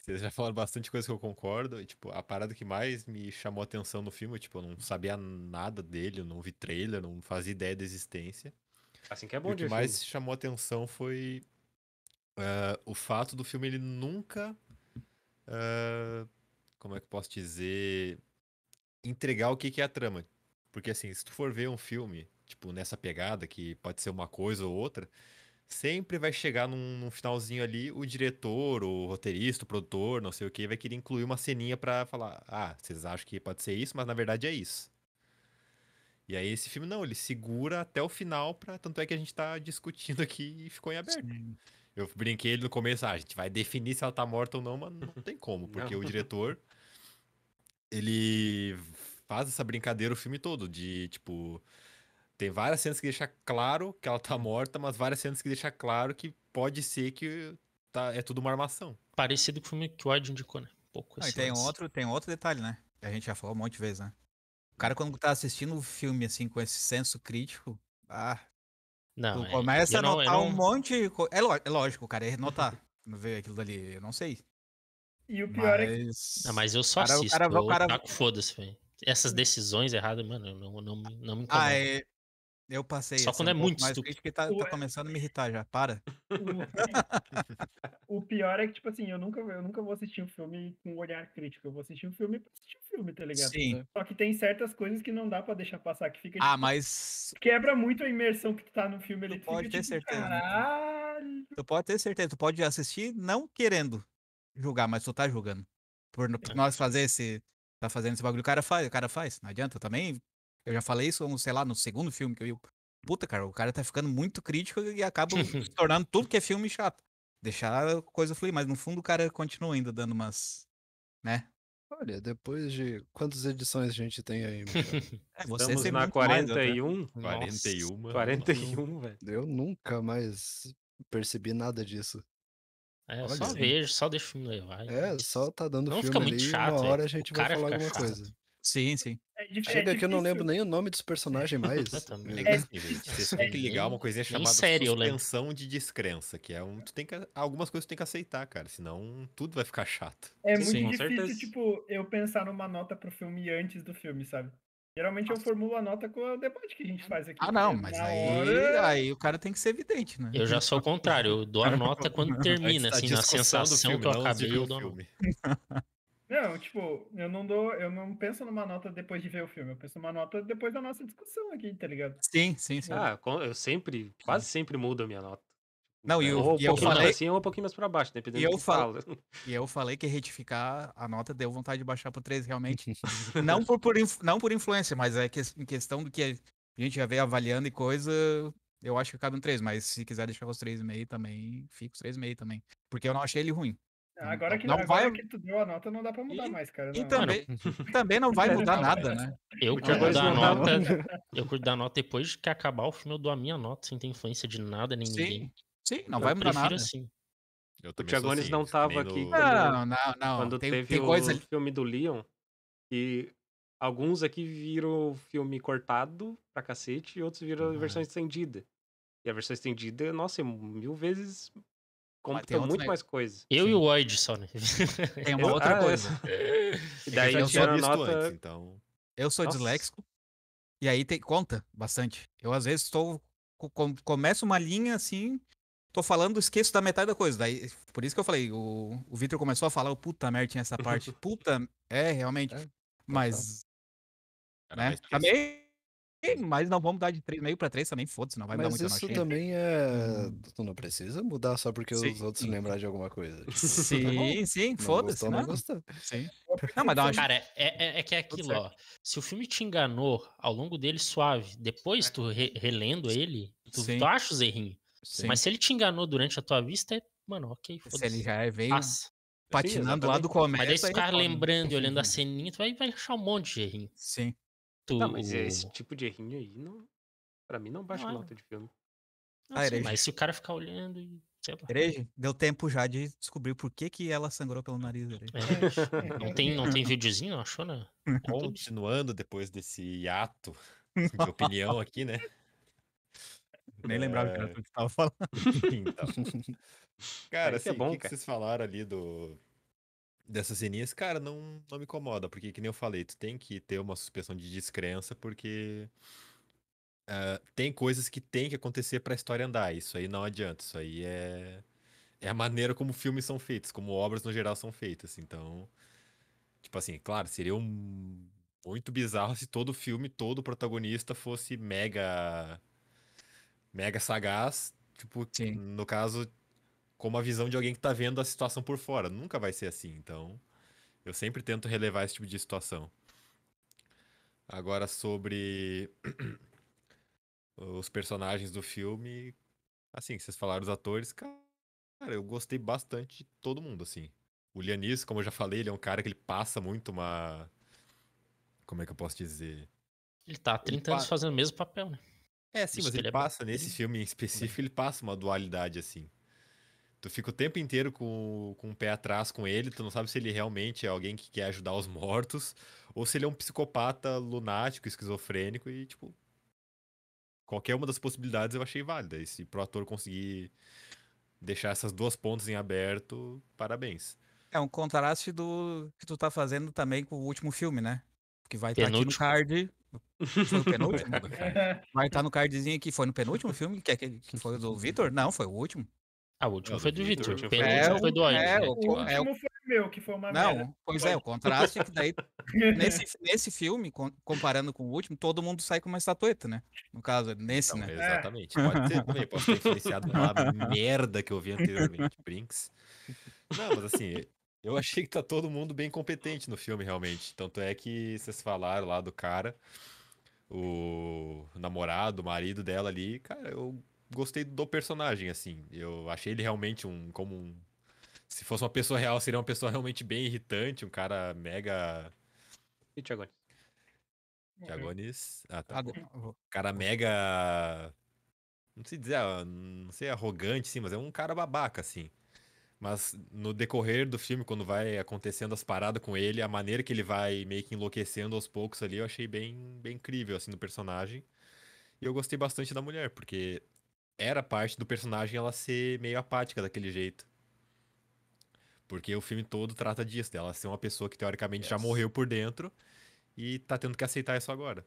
Vocês já falaram bastante coisa que eu concordo. E, tipo, a parada que mais me chamou atenção no filme, tipo, eu não sabia nada dele, eu não vi trailer, não fazia ideia da existência. Assim que é bom, e O que mais filme. chamou atenção foi uh, o fato do filme ele nunca. Uh, como é que eu posso dizer? Entregar o que, que é a trama. Porque, assim, se tu for ver um filme, tipo, nessa pegada, que pode ser uma coisa ou outra sempre vai chegar num, num, finalzinho ali, o diretor, o roteirista, o produtor, não sei o que, vai querer incluir uma ceninha para falar: ah, vocês acham que pode ser isso, mas na verdade é isso. E aí esse filme não, ele segura até o final, pra, tanto é que a gente tá discutindo aqui e ficou em aberto. Sim. Eu brinquei ele no começo, ah, a gente vai definir se ela tá morta ou não, mas não tem como, porque não. o diretor, ele faz essa brincadeira o filme todo, de tipo tem várias cenas que deixa claro que ela tá morta, mas várias cenas que deixa claro que pode ser que tá, é tudo uma armação. Parecido com o filme que o Ed indicou, né? pouco Não, ah, assim, tem, outro, tem outro detalhe, né? A gente já falou um monte de vezes, né? O cara, quando tá assistindo o um filme, assim, com esse senso crítico, ah, não, tu é, começa a notar não, um não... monte. Co... É, lógico, é lógico, cara, é notar. não ver aquilo dali, eu não sei. E o pior mas... é que. Não, mas eu só cara, assisto. O cara, o cara... Eu taco foda-se, velho. Essas decisões erradas, mano, eu não, não, não me incomoda. Ah, é... Eu passei. Só quando é, um muito mais estúpido. que tá, tá, é começando a me irritar já. Para. O, o pior é que, tipo assim, eu nunca, eu nunca vou assistir um filme com um olhar crítico. Eu vou assistir um filme pra assistir um filme, tá ligado? Sim. Só que tem certas coisas que não dá pra deixar passar, que fica. Ah, tipo, ah, mas. Quebra muito a imersão que tá no filme. Tu pode fica, ter tipo, certeza. Caralho. Tu pode ter certeza. Tu pode assistir não querendo julgar, mas tu tá julgando. Por, é. nós fazer esse. Tá fazendo esse bagulho. O cara faz, o cara faz. Não adianta também eu já falei isso, sei lá, no segundo filme que eu vi. Puta, cara, o cara tá ficando muito crítico e acaba se tornando tudo que é filme chato. Deixar a coisa fluir, mas no fundo o cara continua ainda dando umas. né? Olha, depois de quantas edições a gente tem aí? é, você Estamos na 41? Mais, né? 41. Nossa, 41, velho. Eu nunca mais percebi nada disso. É, Olha, só vejo, só deixa o filme levar. É, só tá dando não filme fica muito ali, chato, uma é hora véio. a gente vai falar alguma chato. coisa. Sim, sim. É Chega é que eu não lembro nem o nome dos personagens mais. também. É, é Você tem que ligar uma coisinha chamada sério, né? suspensão de descrença, que é um, tu tem que, algumas coisas tu tem que aceitar, cara, senão tudo vai ficar chato. É muito Sim, difícil, tipo, eu pensar numa nota pro filme antes do filme, sabe? Geralmente Nossa. eu formulo a nota com o debate que a gente faz aqui. Ah, não, mas aí, hora... aí o cara tem que ser evidente, né? Eu já sou o contrário, eu dou a nota quando termina, assim, na sensação filme, que eu acabei, eu dou não, tipo, eu não dou, eu não penso numa nota depois de ver o filme, eu penso numa nota depois da nossa discussão aqui, tá ligado? Sim, sim, sim. Ah, eu sempre, quase sempre mudo a minha nota. Não, e eu, ou um e eu falei assim, ou um pouquinho mais para baixo, dependendo e eu falo. E eu falei que retificar a nota deu vontade de baixar pro 3, realmente. não por, por não por influência, mas é que em questão do que a gente já veio avaliando e coisa, eu acho que cabe um 3, mas se quiser deixar os 3,5 também, fico os 3,5 também, porque eu não achei ele ruim. Agora que, não agora vai... que tu deu a nota, não dá pra mudar e, mais, cara. Não. E também, também não vai mudar nada, né? Eu curto, dar nota, eu curto da nota depois que acabar o filme, eu dou a minha nota, sem ter influência de nada, nem sim, ninguém. Sim, não eu vai mudar nada. Assim. o Tiagones assim, não tava aqui no... quando, não, ah, não, não. quando tem, teve tem o coisa... filme do Leon, e alguns aqui viram filme cortado pra cacete, e outros viram ah. versão estendida. E a versão estendida, nossa, é mil vezes computam muito mais coisas. Eu Sim. e o Void só, né? Tem uma outra ah, coisa. É. E daí eu, eu sou nota... antes, então. Eu sou Nossa. disléxico. E aí tem, conta bastante. Eu às vezes estou com, começo uma linha assim, tô falando, esqueço da metade da coisa. Daí, por isso que eu falei, o, o Victor começou a falar, o oh, puta merda, tinha essa parte. puta, é, realmente. É, mas. Né? Tá né? mas não vamos mudar de 3,5 para 3 também, foda-se, não vai mas mudar muito. Mas isso também é... Uhum. Tu não precisa mudar só porque sim. os outros lembrar de alguma coisa. Tipo, sim, tá sim, foda-se. Não, gostou, não. não Sim. Não, mas dá uma... Cara, é, é, é que é aquilo, ó. Se o filme te enganou ao longo dele suave, depois tu re relendo ele, tu, tu acha o errinhos. Sim. Mas se ele te enganou durante a tua vista, é... Mano, ok, foda-se. Se ele já veio... Passa patinando Sim, lá do comércio. Mas daí ficar lembrando e olhando a ceninha, tu vai, vai achar um monte de errinho. Sim. Não, mas esse tipo de errinho aí, não, pra mim, não baixa não, nota é. de filme. ah, mas se o cara ficar olhando e. Ereje, deu tempo já de descobrir por que, que ela sangrou pelo nariz. É. É, é, não, tem, não tem videozinho, achou, né? Continuando depois desse ato de opinião aqui, né? Nem lembrava que era o que tava falando. então. Cara, assim, é bom, o que, cara. que vocês falaram ali do, dessas ceninhas, cara, não, não me incomoda, porque que nem eu falei, tu tem que ter uma suspensão de descrença, porque uh, tem coisas que tem que acontecer pra história andar, isso aí não adianta, isso aí é, é a maneira como filmes são feitos, como obras no geral são feitas, então, tipo assim, claro, seria um, muito bizarro se todo filme, todo protagonista fosse mega, mega sagaz, tipo, Sim. no caso como a visão de alguém que tá vendo a situação por fora. Nunca vai ser assim, então eu sempre tento relevar esse tipo de situação. Agora sobre os personagens do filme, assim, vocês falaram os atores, cara, eu gostei bastante de todo mundo, assim. O Lianis, como eu já falei, ele é um cara que ele passa muito uma como é que eu posso dizer? Ele tá há 30 ele anos pa... fazendo o mesmo papel, né? É, sim, mas ele, ele é... passa, nesse filme em específico, ele passa uma dualidade, assim tu fica o tempo inteiro com, com o pé atrás com ele, tu não sabe se ele realmente é alguém que quer ajudar os mortos, ou se ele é um psicopata lunático, esquizofrênico, e tipo. Qualquer uma das possibilidades eu achei válida. E se pro ator conseguir deixar essas duas pontas em aberto, parabéns. É um contraste do que tu tá fazendo também com o último filme, né? Que vai estar tá aqui no card. Foi no penúltimo? vai estar tá no cardzinho aqui. Foi no penúltimo filme que, é que foi o do Vitor? Não, foi o último. Ah, o último é, foi do Vitor. O penúltimo foi do É, é o último foi meu, que foi uma Não, merda. pois é, o contraste é que daí, nesse, nesse filme, comparando com o último, todo mundo sai com uma estatueta, né? No caso, nesse, então, né? Exatamente. É. Pode ser também, pode ser influenciado pela merda que eu vi anteriormente, Brinks. Não, mas assim, eu achei que tá todo mundo bem competente no filme, realmente. Tanto é que vocês falaram lá do cara, o namorado, o marido dela ali, cara, eu gostei do personagem, assim. Eu achei ele realmente um. como um. Se fosse uma pessoa real, seria uma pessoa realmente bem irritante, um cara mega. E Tiagones? É. Tiagones. Ah, tá. Ah, bom. Cara mega. Não sei dizer, ah, não sei arrogante, sim, mas é um cara babaca, assim. Mas no decorrer do filme, quando vai acontecendo as paradas com ele, a maneira que ele vai meio que enlouquecendo aos poucos ali, eu achei bem, bem incrível, assim, no personagem. E eu gostei bastante da mulher, porque era parte do personagem ela ser meio apática daquele jeito. Porque o filme todo trata disso, dela ser uma pessoa que teoricamente yes. já morreu por dentro e tá tendo que aceitar isso agora.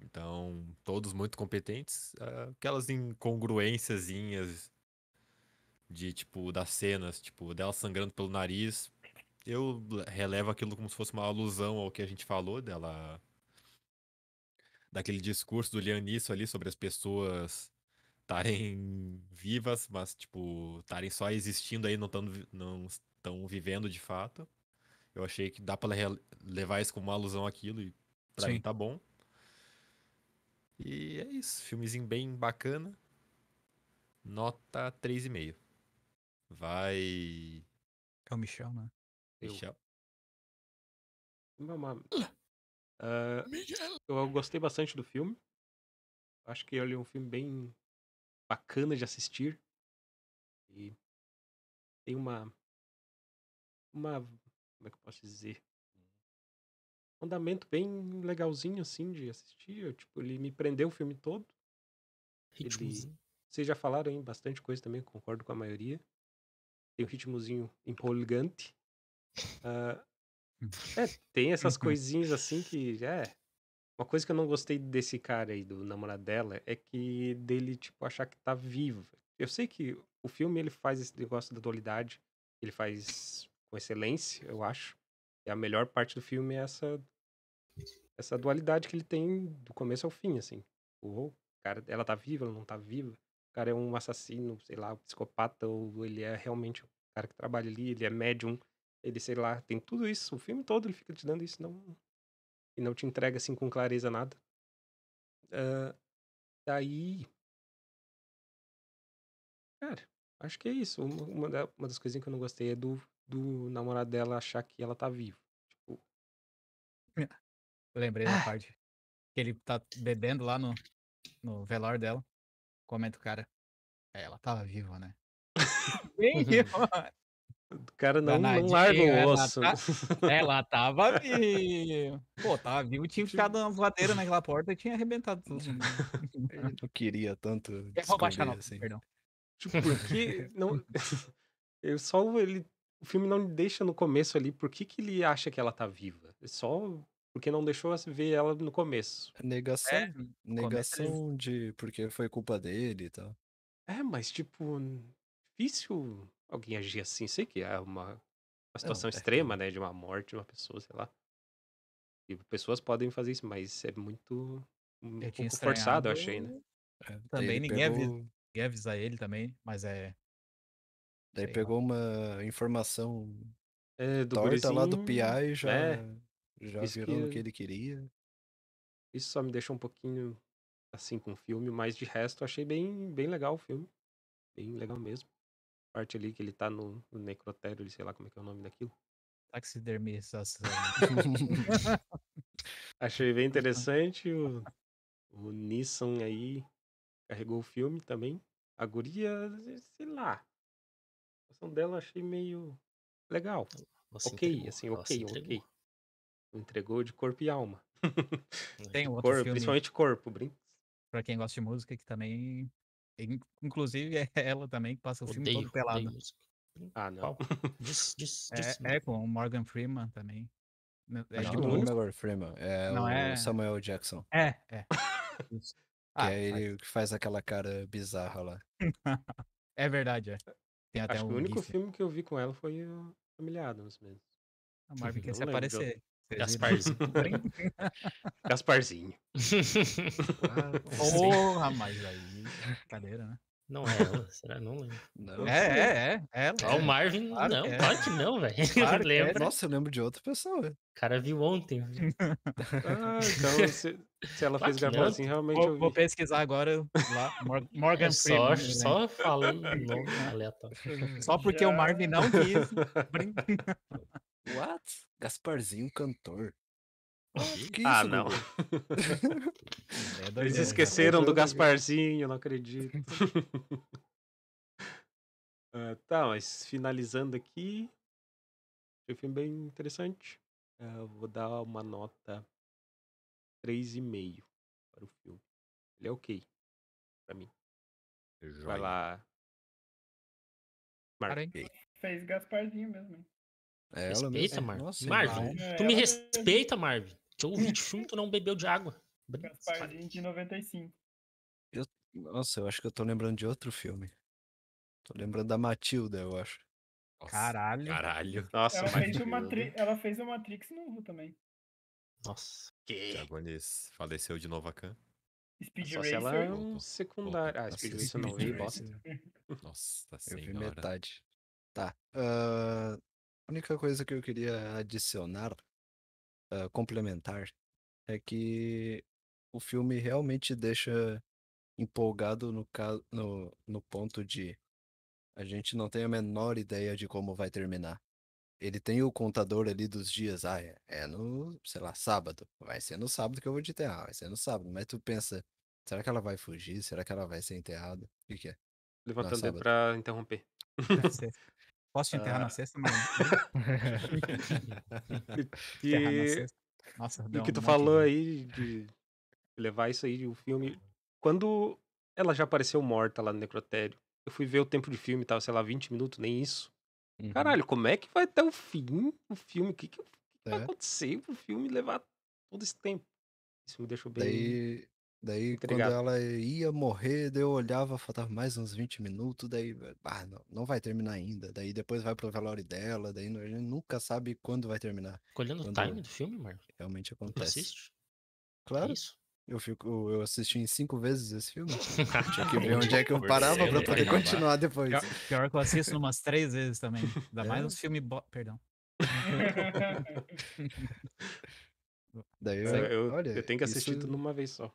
Então, todos muito competentes, ah, aquelas incongruênciazinhas de tipo das cenas, tipo dela sangrando pelo nariz. Eu relevo aquilo como se fosse uma alusão ao que a gente falou dela daquele discurso do nisso ali sobre as pessoas estarem vivas, mas, tipo, estarem só existindo aí, não não estão vivendo de fato. Eu achei que dá pra levar isso como uma alusão àquilo e pra Sim. mim tá bom. E é isso. Filmezinho bem bacana. Nota 3,5. Vai. É o Michel, né? Michel. Eu... Meu nome. Uh, eu gostei bastante do filme. Acho que ele é um filme bem bacana de assistir. E tem uma. Uma. Como é que eu posso dizer? Um andamento bem legalzinho, assim, de assistir. Eu, tipo, ele me prendeu o filme todo. Ele, vocês já falaram em bastante coisa também, concordo com a maioria. Tem um ritmozinho empolgante. Uh, é, tem essas uhum. coisinhas assim que. É, uma coisa que eu não gostei desse cara aí, do namorado dela, é que dele, tipo, achar que tá vivo. Eu sei que o filme, ele faz esse negócio da dualidade, ele faz com excelência, eu acho. E a melhor parte do filme é essa essa dualidade que ele tem do começo ao fim, assim. O cara, ela tá viva, ela não tá viva. O cara é um assassino, sei lá, um psicopata, ou ele é realmente o cara que trabalha ali, ele é médium, ele, sei lá, tem tudo isso. O filme todo ele fica te dando isso, não e não te entrega assim com clareza nada. Uh, daí. Cara, acho que é isso. Uma, uma, da, uma das coisinhas que eu não gostei é do, do namorado dela achar que ela tá viva. Tipo... É. Lembrei ah. da parte que ele tá bebendo lá no, no velório dela. Comenta o cara. É, ela tava viva, né? Bem, mano. O cara não, não larga o é, osso. Ela, tá, ela é, tava vivo. Pô, tava vivo, tinha ficado na voadeira naquela porta e tinha arrebentado tudo. Eu não queria tanto. É roubar não, assim. perdão. Tipo, porque. não... Eu só ele. O filme não deixa no começo ali por que, que ele acha que ela tá viva. É só porque não deixou ver ela no começo. Negação. É, negação de porque foi culpa dele e tal. É, mas tipo, difícil alguém agir assim. Sei que é uma, uma é situação não, é extrema, que... né? De uma morte de uma pessoa, sei lá. E pessoas podem fazer isso, mas é muito é um eu pouco forçado, eu achei, né? É, também ninguém, pegou... avisa, ninguém avisa ele também, mas é. Daí sei pegou lá. uma é. informação é, do torta gurizinho, lá do PI já, é, já virou que... o que ele queria. Isso só me deixou um pouquinho assim com o filme, mas de resto achei bem, bem legal o filme. Bem legal mesmo parte ali que ele tá no, no necrotério, sei lá como é que é o nome daquilo. Taxidermização. Né? Achei bem interessante. O, o Nissan aí carregou o filme também. A guria, sei lá. A ação dela achei meio legal. Nossa, ok, entregou. assim, Nossa, ok, entregou. ok. Entregou de corpo e alma. Tem outro corpo, filme. Principalmente corpo, brinca. Pra quem gosta de música, que também Inclusive é ela também que passa o odeio, filme todo pelada. Ah, não. Just, just, just é, é, com o Morgan Freeman também. É não, não, não é Morgan Freeman, é não, o é... Samuel Jackson. É, é. que ah, é ele que faz aquela cara bizarra lá. é verdade, é. Tem até Acho um que o único filme que eu vi com ela foi o Familiados mesmo. A Marvin uhum. quer se aparecer. Gasparzinho. Gasparzinho. Porra, mas aí. Cadeira, né? Não é ela, será? Não lembro. Não, é, é, é, é. o Marvin, claro não, é. não, velho. Claro é. lembro. Nossa, eu lembro de outra pessoa. O cara viu ontem. ah, então, se, se ela claro fez gravar assim, realmente. Vou, vou, pesquisar agora lá, Morgan é Freeman. Só, né? falando aleatório. Só porque o Marvin não quis. What? Gasparzinho cantor. Que é ah, isso, ah, não. é Eles esqueceram do Gasparzinho, não acredito. uh, tá, mas finalizando aqui. Foi um filme bem interessante. Uh, vou dar uma nota 3,5 para o filme. Ele é ok para mim. Vai lá. Marquei. Fez Gasparzinho mesmo, hein? É, respeita, Marvin. Nossa, Marvin, é, tu me respeita, mesmo. Marvin. Que eu ouvi de filme, tu não bebeu de água. Gasparzinho de 95. Eu, nossa, eu acho que eu tô lembrando de outro filme. Tô lembrando da Matilda, eu acho. Nossa, caralho. Caralho. Nossa, ela, fez uma tri... ela fez o Matrix novo também. Nossa. Que? Jagones faleceu de Novacan. Speed Só Racer. Se ela é um secundário. Ah, Speed Racer não, vi bosta. Nossa sem Eu vi metade. Tá. Uh, a única coisa que eu queria adicionar, uh, complementar, é que o filme realmente deixa empolgado no, no, no ponto de a gente não tem a menor ideia de como vai terminar. Ele tem o contador ali dos dias, ah, é, é no, sei lá, sábado. Vai ser no sábado que eu vou te enterrar, vai ser no sábado. Mas tu pensa, será que ela vai fugir? Será que ela vai ser enterrada? O que, que é? é Levantando é pra interromper. Posso te enterrar na ah. sexta, mano? e... Nossa, e o que um tu falou de... aí de levar isso aí de um filme. Quando ela já apareceu morta lá no necrotério, eu fui ver o tempo de filme, tava, sei lá, 20 minutos, nem isso. Uhum. Caralho, como é que vai até o fim o filme? O que, que, que é. vai acontecer pro filme levar todo esse tempo? Isso me deixou bem. Daí, Daí, quando ela ia morrer, daí eu olhava, faltava mais uns 20 minutos, daí, eh, ah, não, não vai terminar ainda. Daí depois vai pro velório dela, daí a gente nunca sabe quando vai terminar. Olhando o time do filme, Marco? Realmente acontece. assiste? Claro. É isso? Eu, fico, eu assisti em cinco vezes esse filme. Tinha que ver onde é que eu parava pra poder continuar depois. Pior, pior que eu assisto umas três vezes também. Ainda é. mais uns filmes. Bo... Perdão. Daí eu, é, eu, olha, eu tenho que assistir isso... tudo numa vez só.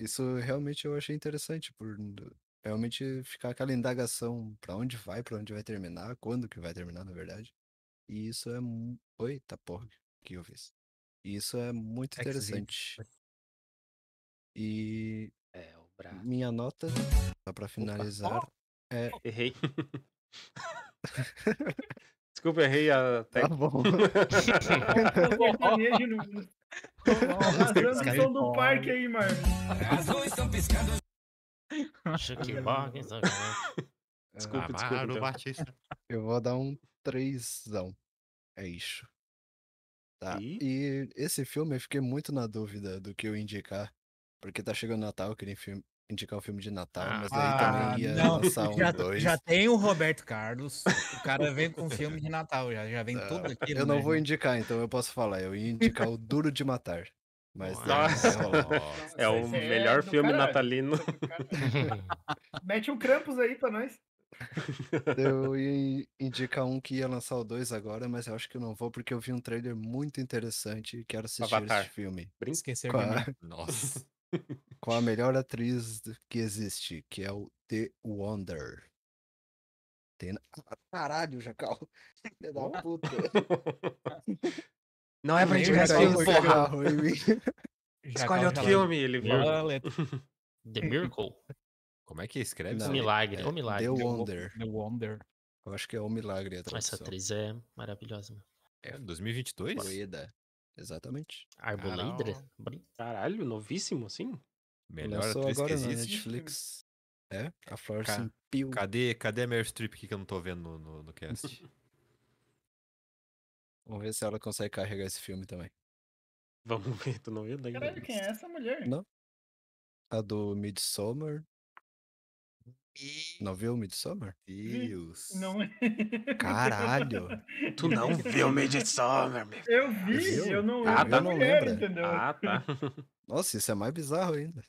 Isso realmente eu achei interessante, por realmente ficar aquela indagação para onde vai, para onde vai terminar, quando que vai terminar, na verdade. E isso é. tá porra, que eu fiz. isso é muito interessante. E. É, minha nota, só pra finalizar, é. Errei. Desculpa, errei a técnica. Tá bom. É é, as duas estão do parque aí, mano. As luzes estão piscando. Chuck Morgan, né? Desculpa, desculpa. Então. Batista. Eu vou dar um 3. É isso. Tá. E? e? esse filme eu fiquei muito na dúvida do que eu indicar. Porque tá chegando Natal, eu filme indicar o filme de Natal, mas aí ah, também ia não. lançar um já, dois. Já tem o Roberto Carlos, o cara vem com filme de Natal, já, já vem ah, tudo aqui. Eu não né? vou indicar, então eu posso falar. Eu ia indicar o Duro de Matar. Mas é, é o melhor é filme natalino. Mete um Krampus aí pra nós. Eu ia indicar um que ia lançar o 2 agora, mas eu acho que eu não vou, porque eu vi um trailer muito interessante e quero assistir Avatar. esse filme. esquecer é? Nossa com a melhor atriz que existe, que é o The Wonder. Tem... Ah, caralho, Jacal. Filha da puta. Não é pra indicar esse filme, porra. Escolhe outro filme, ele The Miracle. Como é que escreve? Não, o milagre. É, o milagre. The Wonder. The Wonder. Eu acho que é o milagre. Essa atriz é maravilhosa. É 2022? Doida. Exatamente. Arboleidra? Ah, é caralho, novíssimo, assim? Melhor atriz agora que existe. Netflix. É, a Florence Pugh. Cadê, cadê a Meryl Streep que eu não tô vendo no, no, no cast? Vamos ver se ela consegue carregar esse filme também. Vamos ver, tu não viu daí? Caralho, quem é essa mulher? Não. A do Midsommar, e... Não viu Midsummer? Deus. Não Caralho. Tu não viu Midsummer, meu. Eu vi, eu, eu não Ah, tá, não lembra. Entendeu? Ah, tá. Nossa, isso é mais bizarro ainda.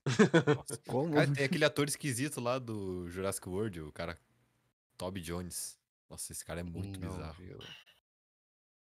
Nossa, como? Cara, tem aquele ator esquisito lá do Jurassic World, o cara Toby Jones. Nossa, esse cara é muito não, bizarro. Viu.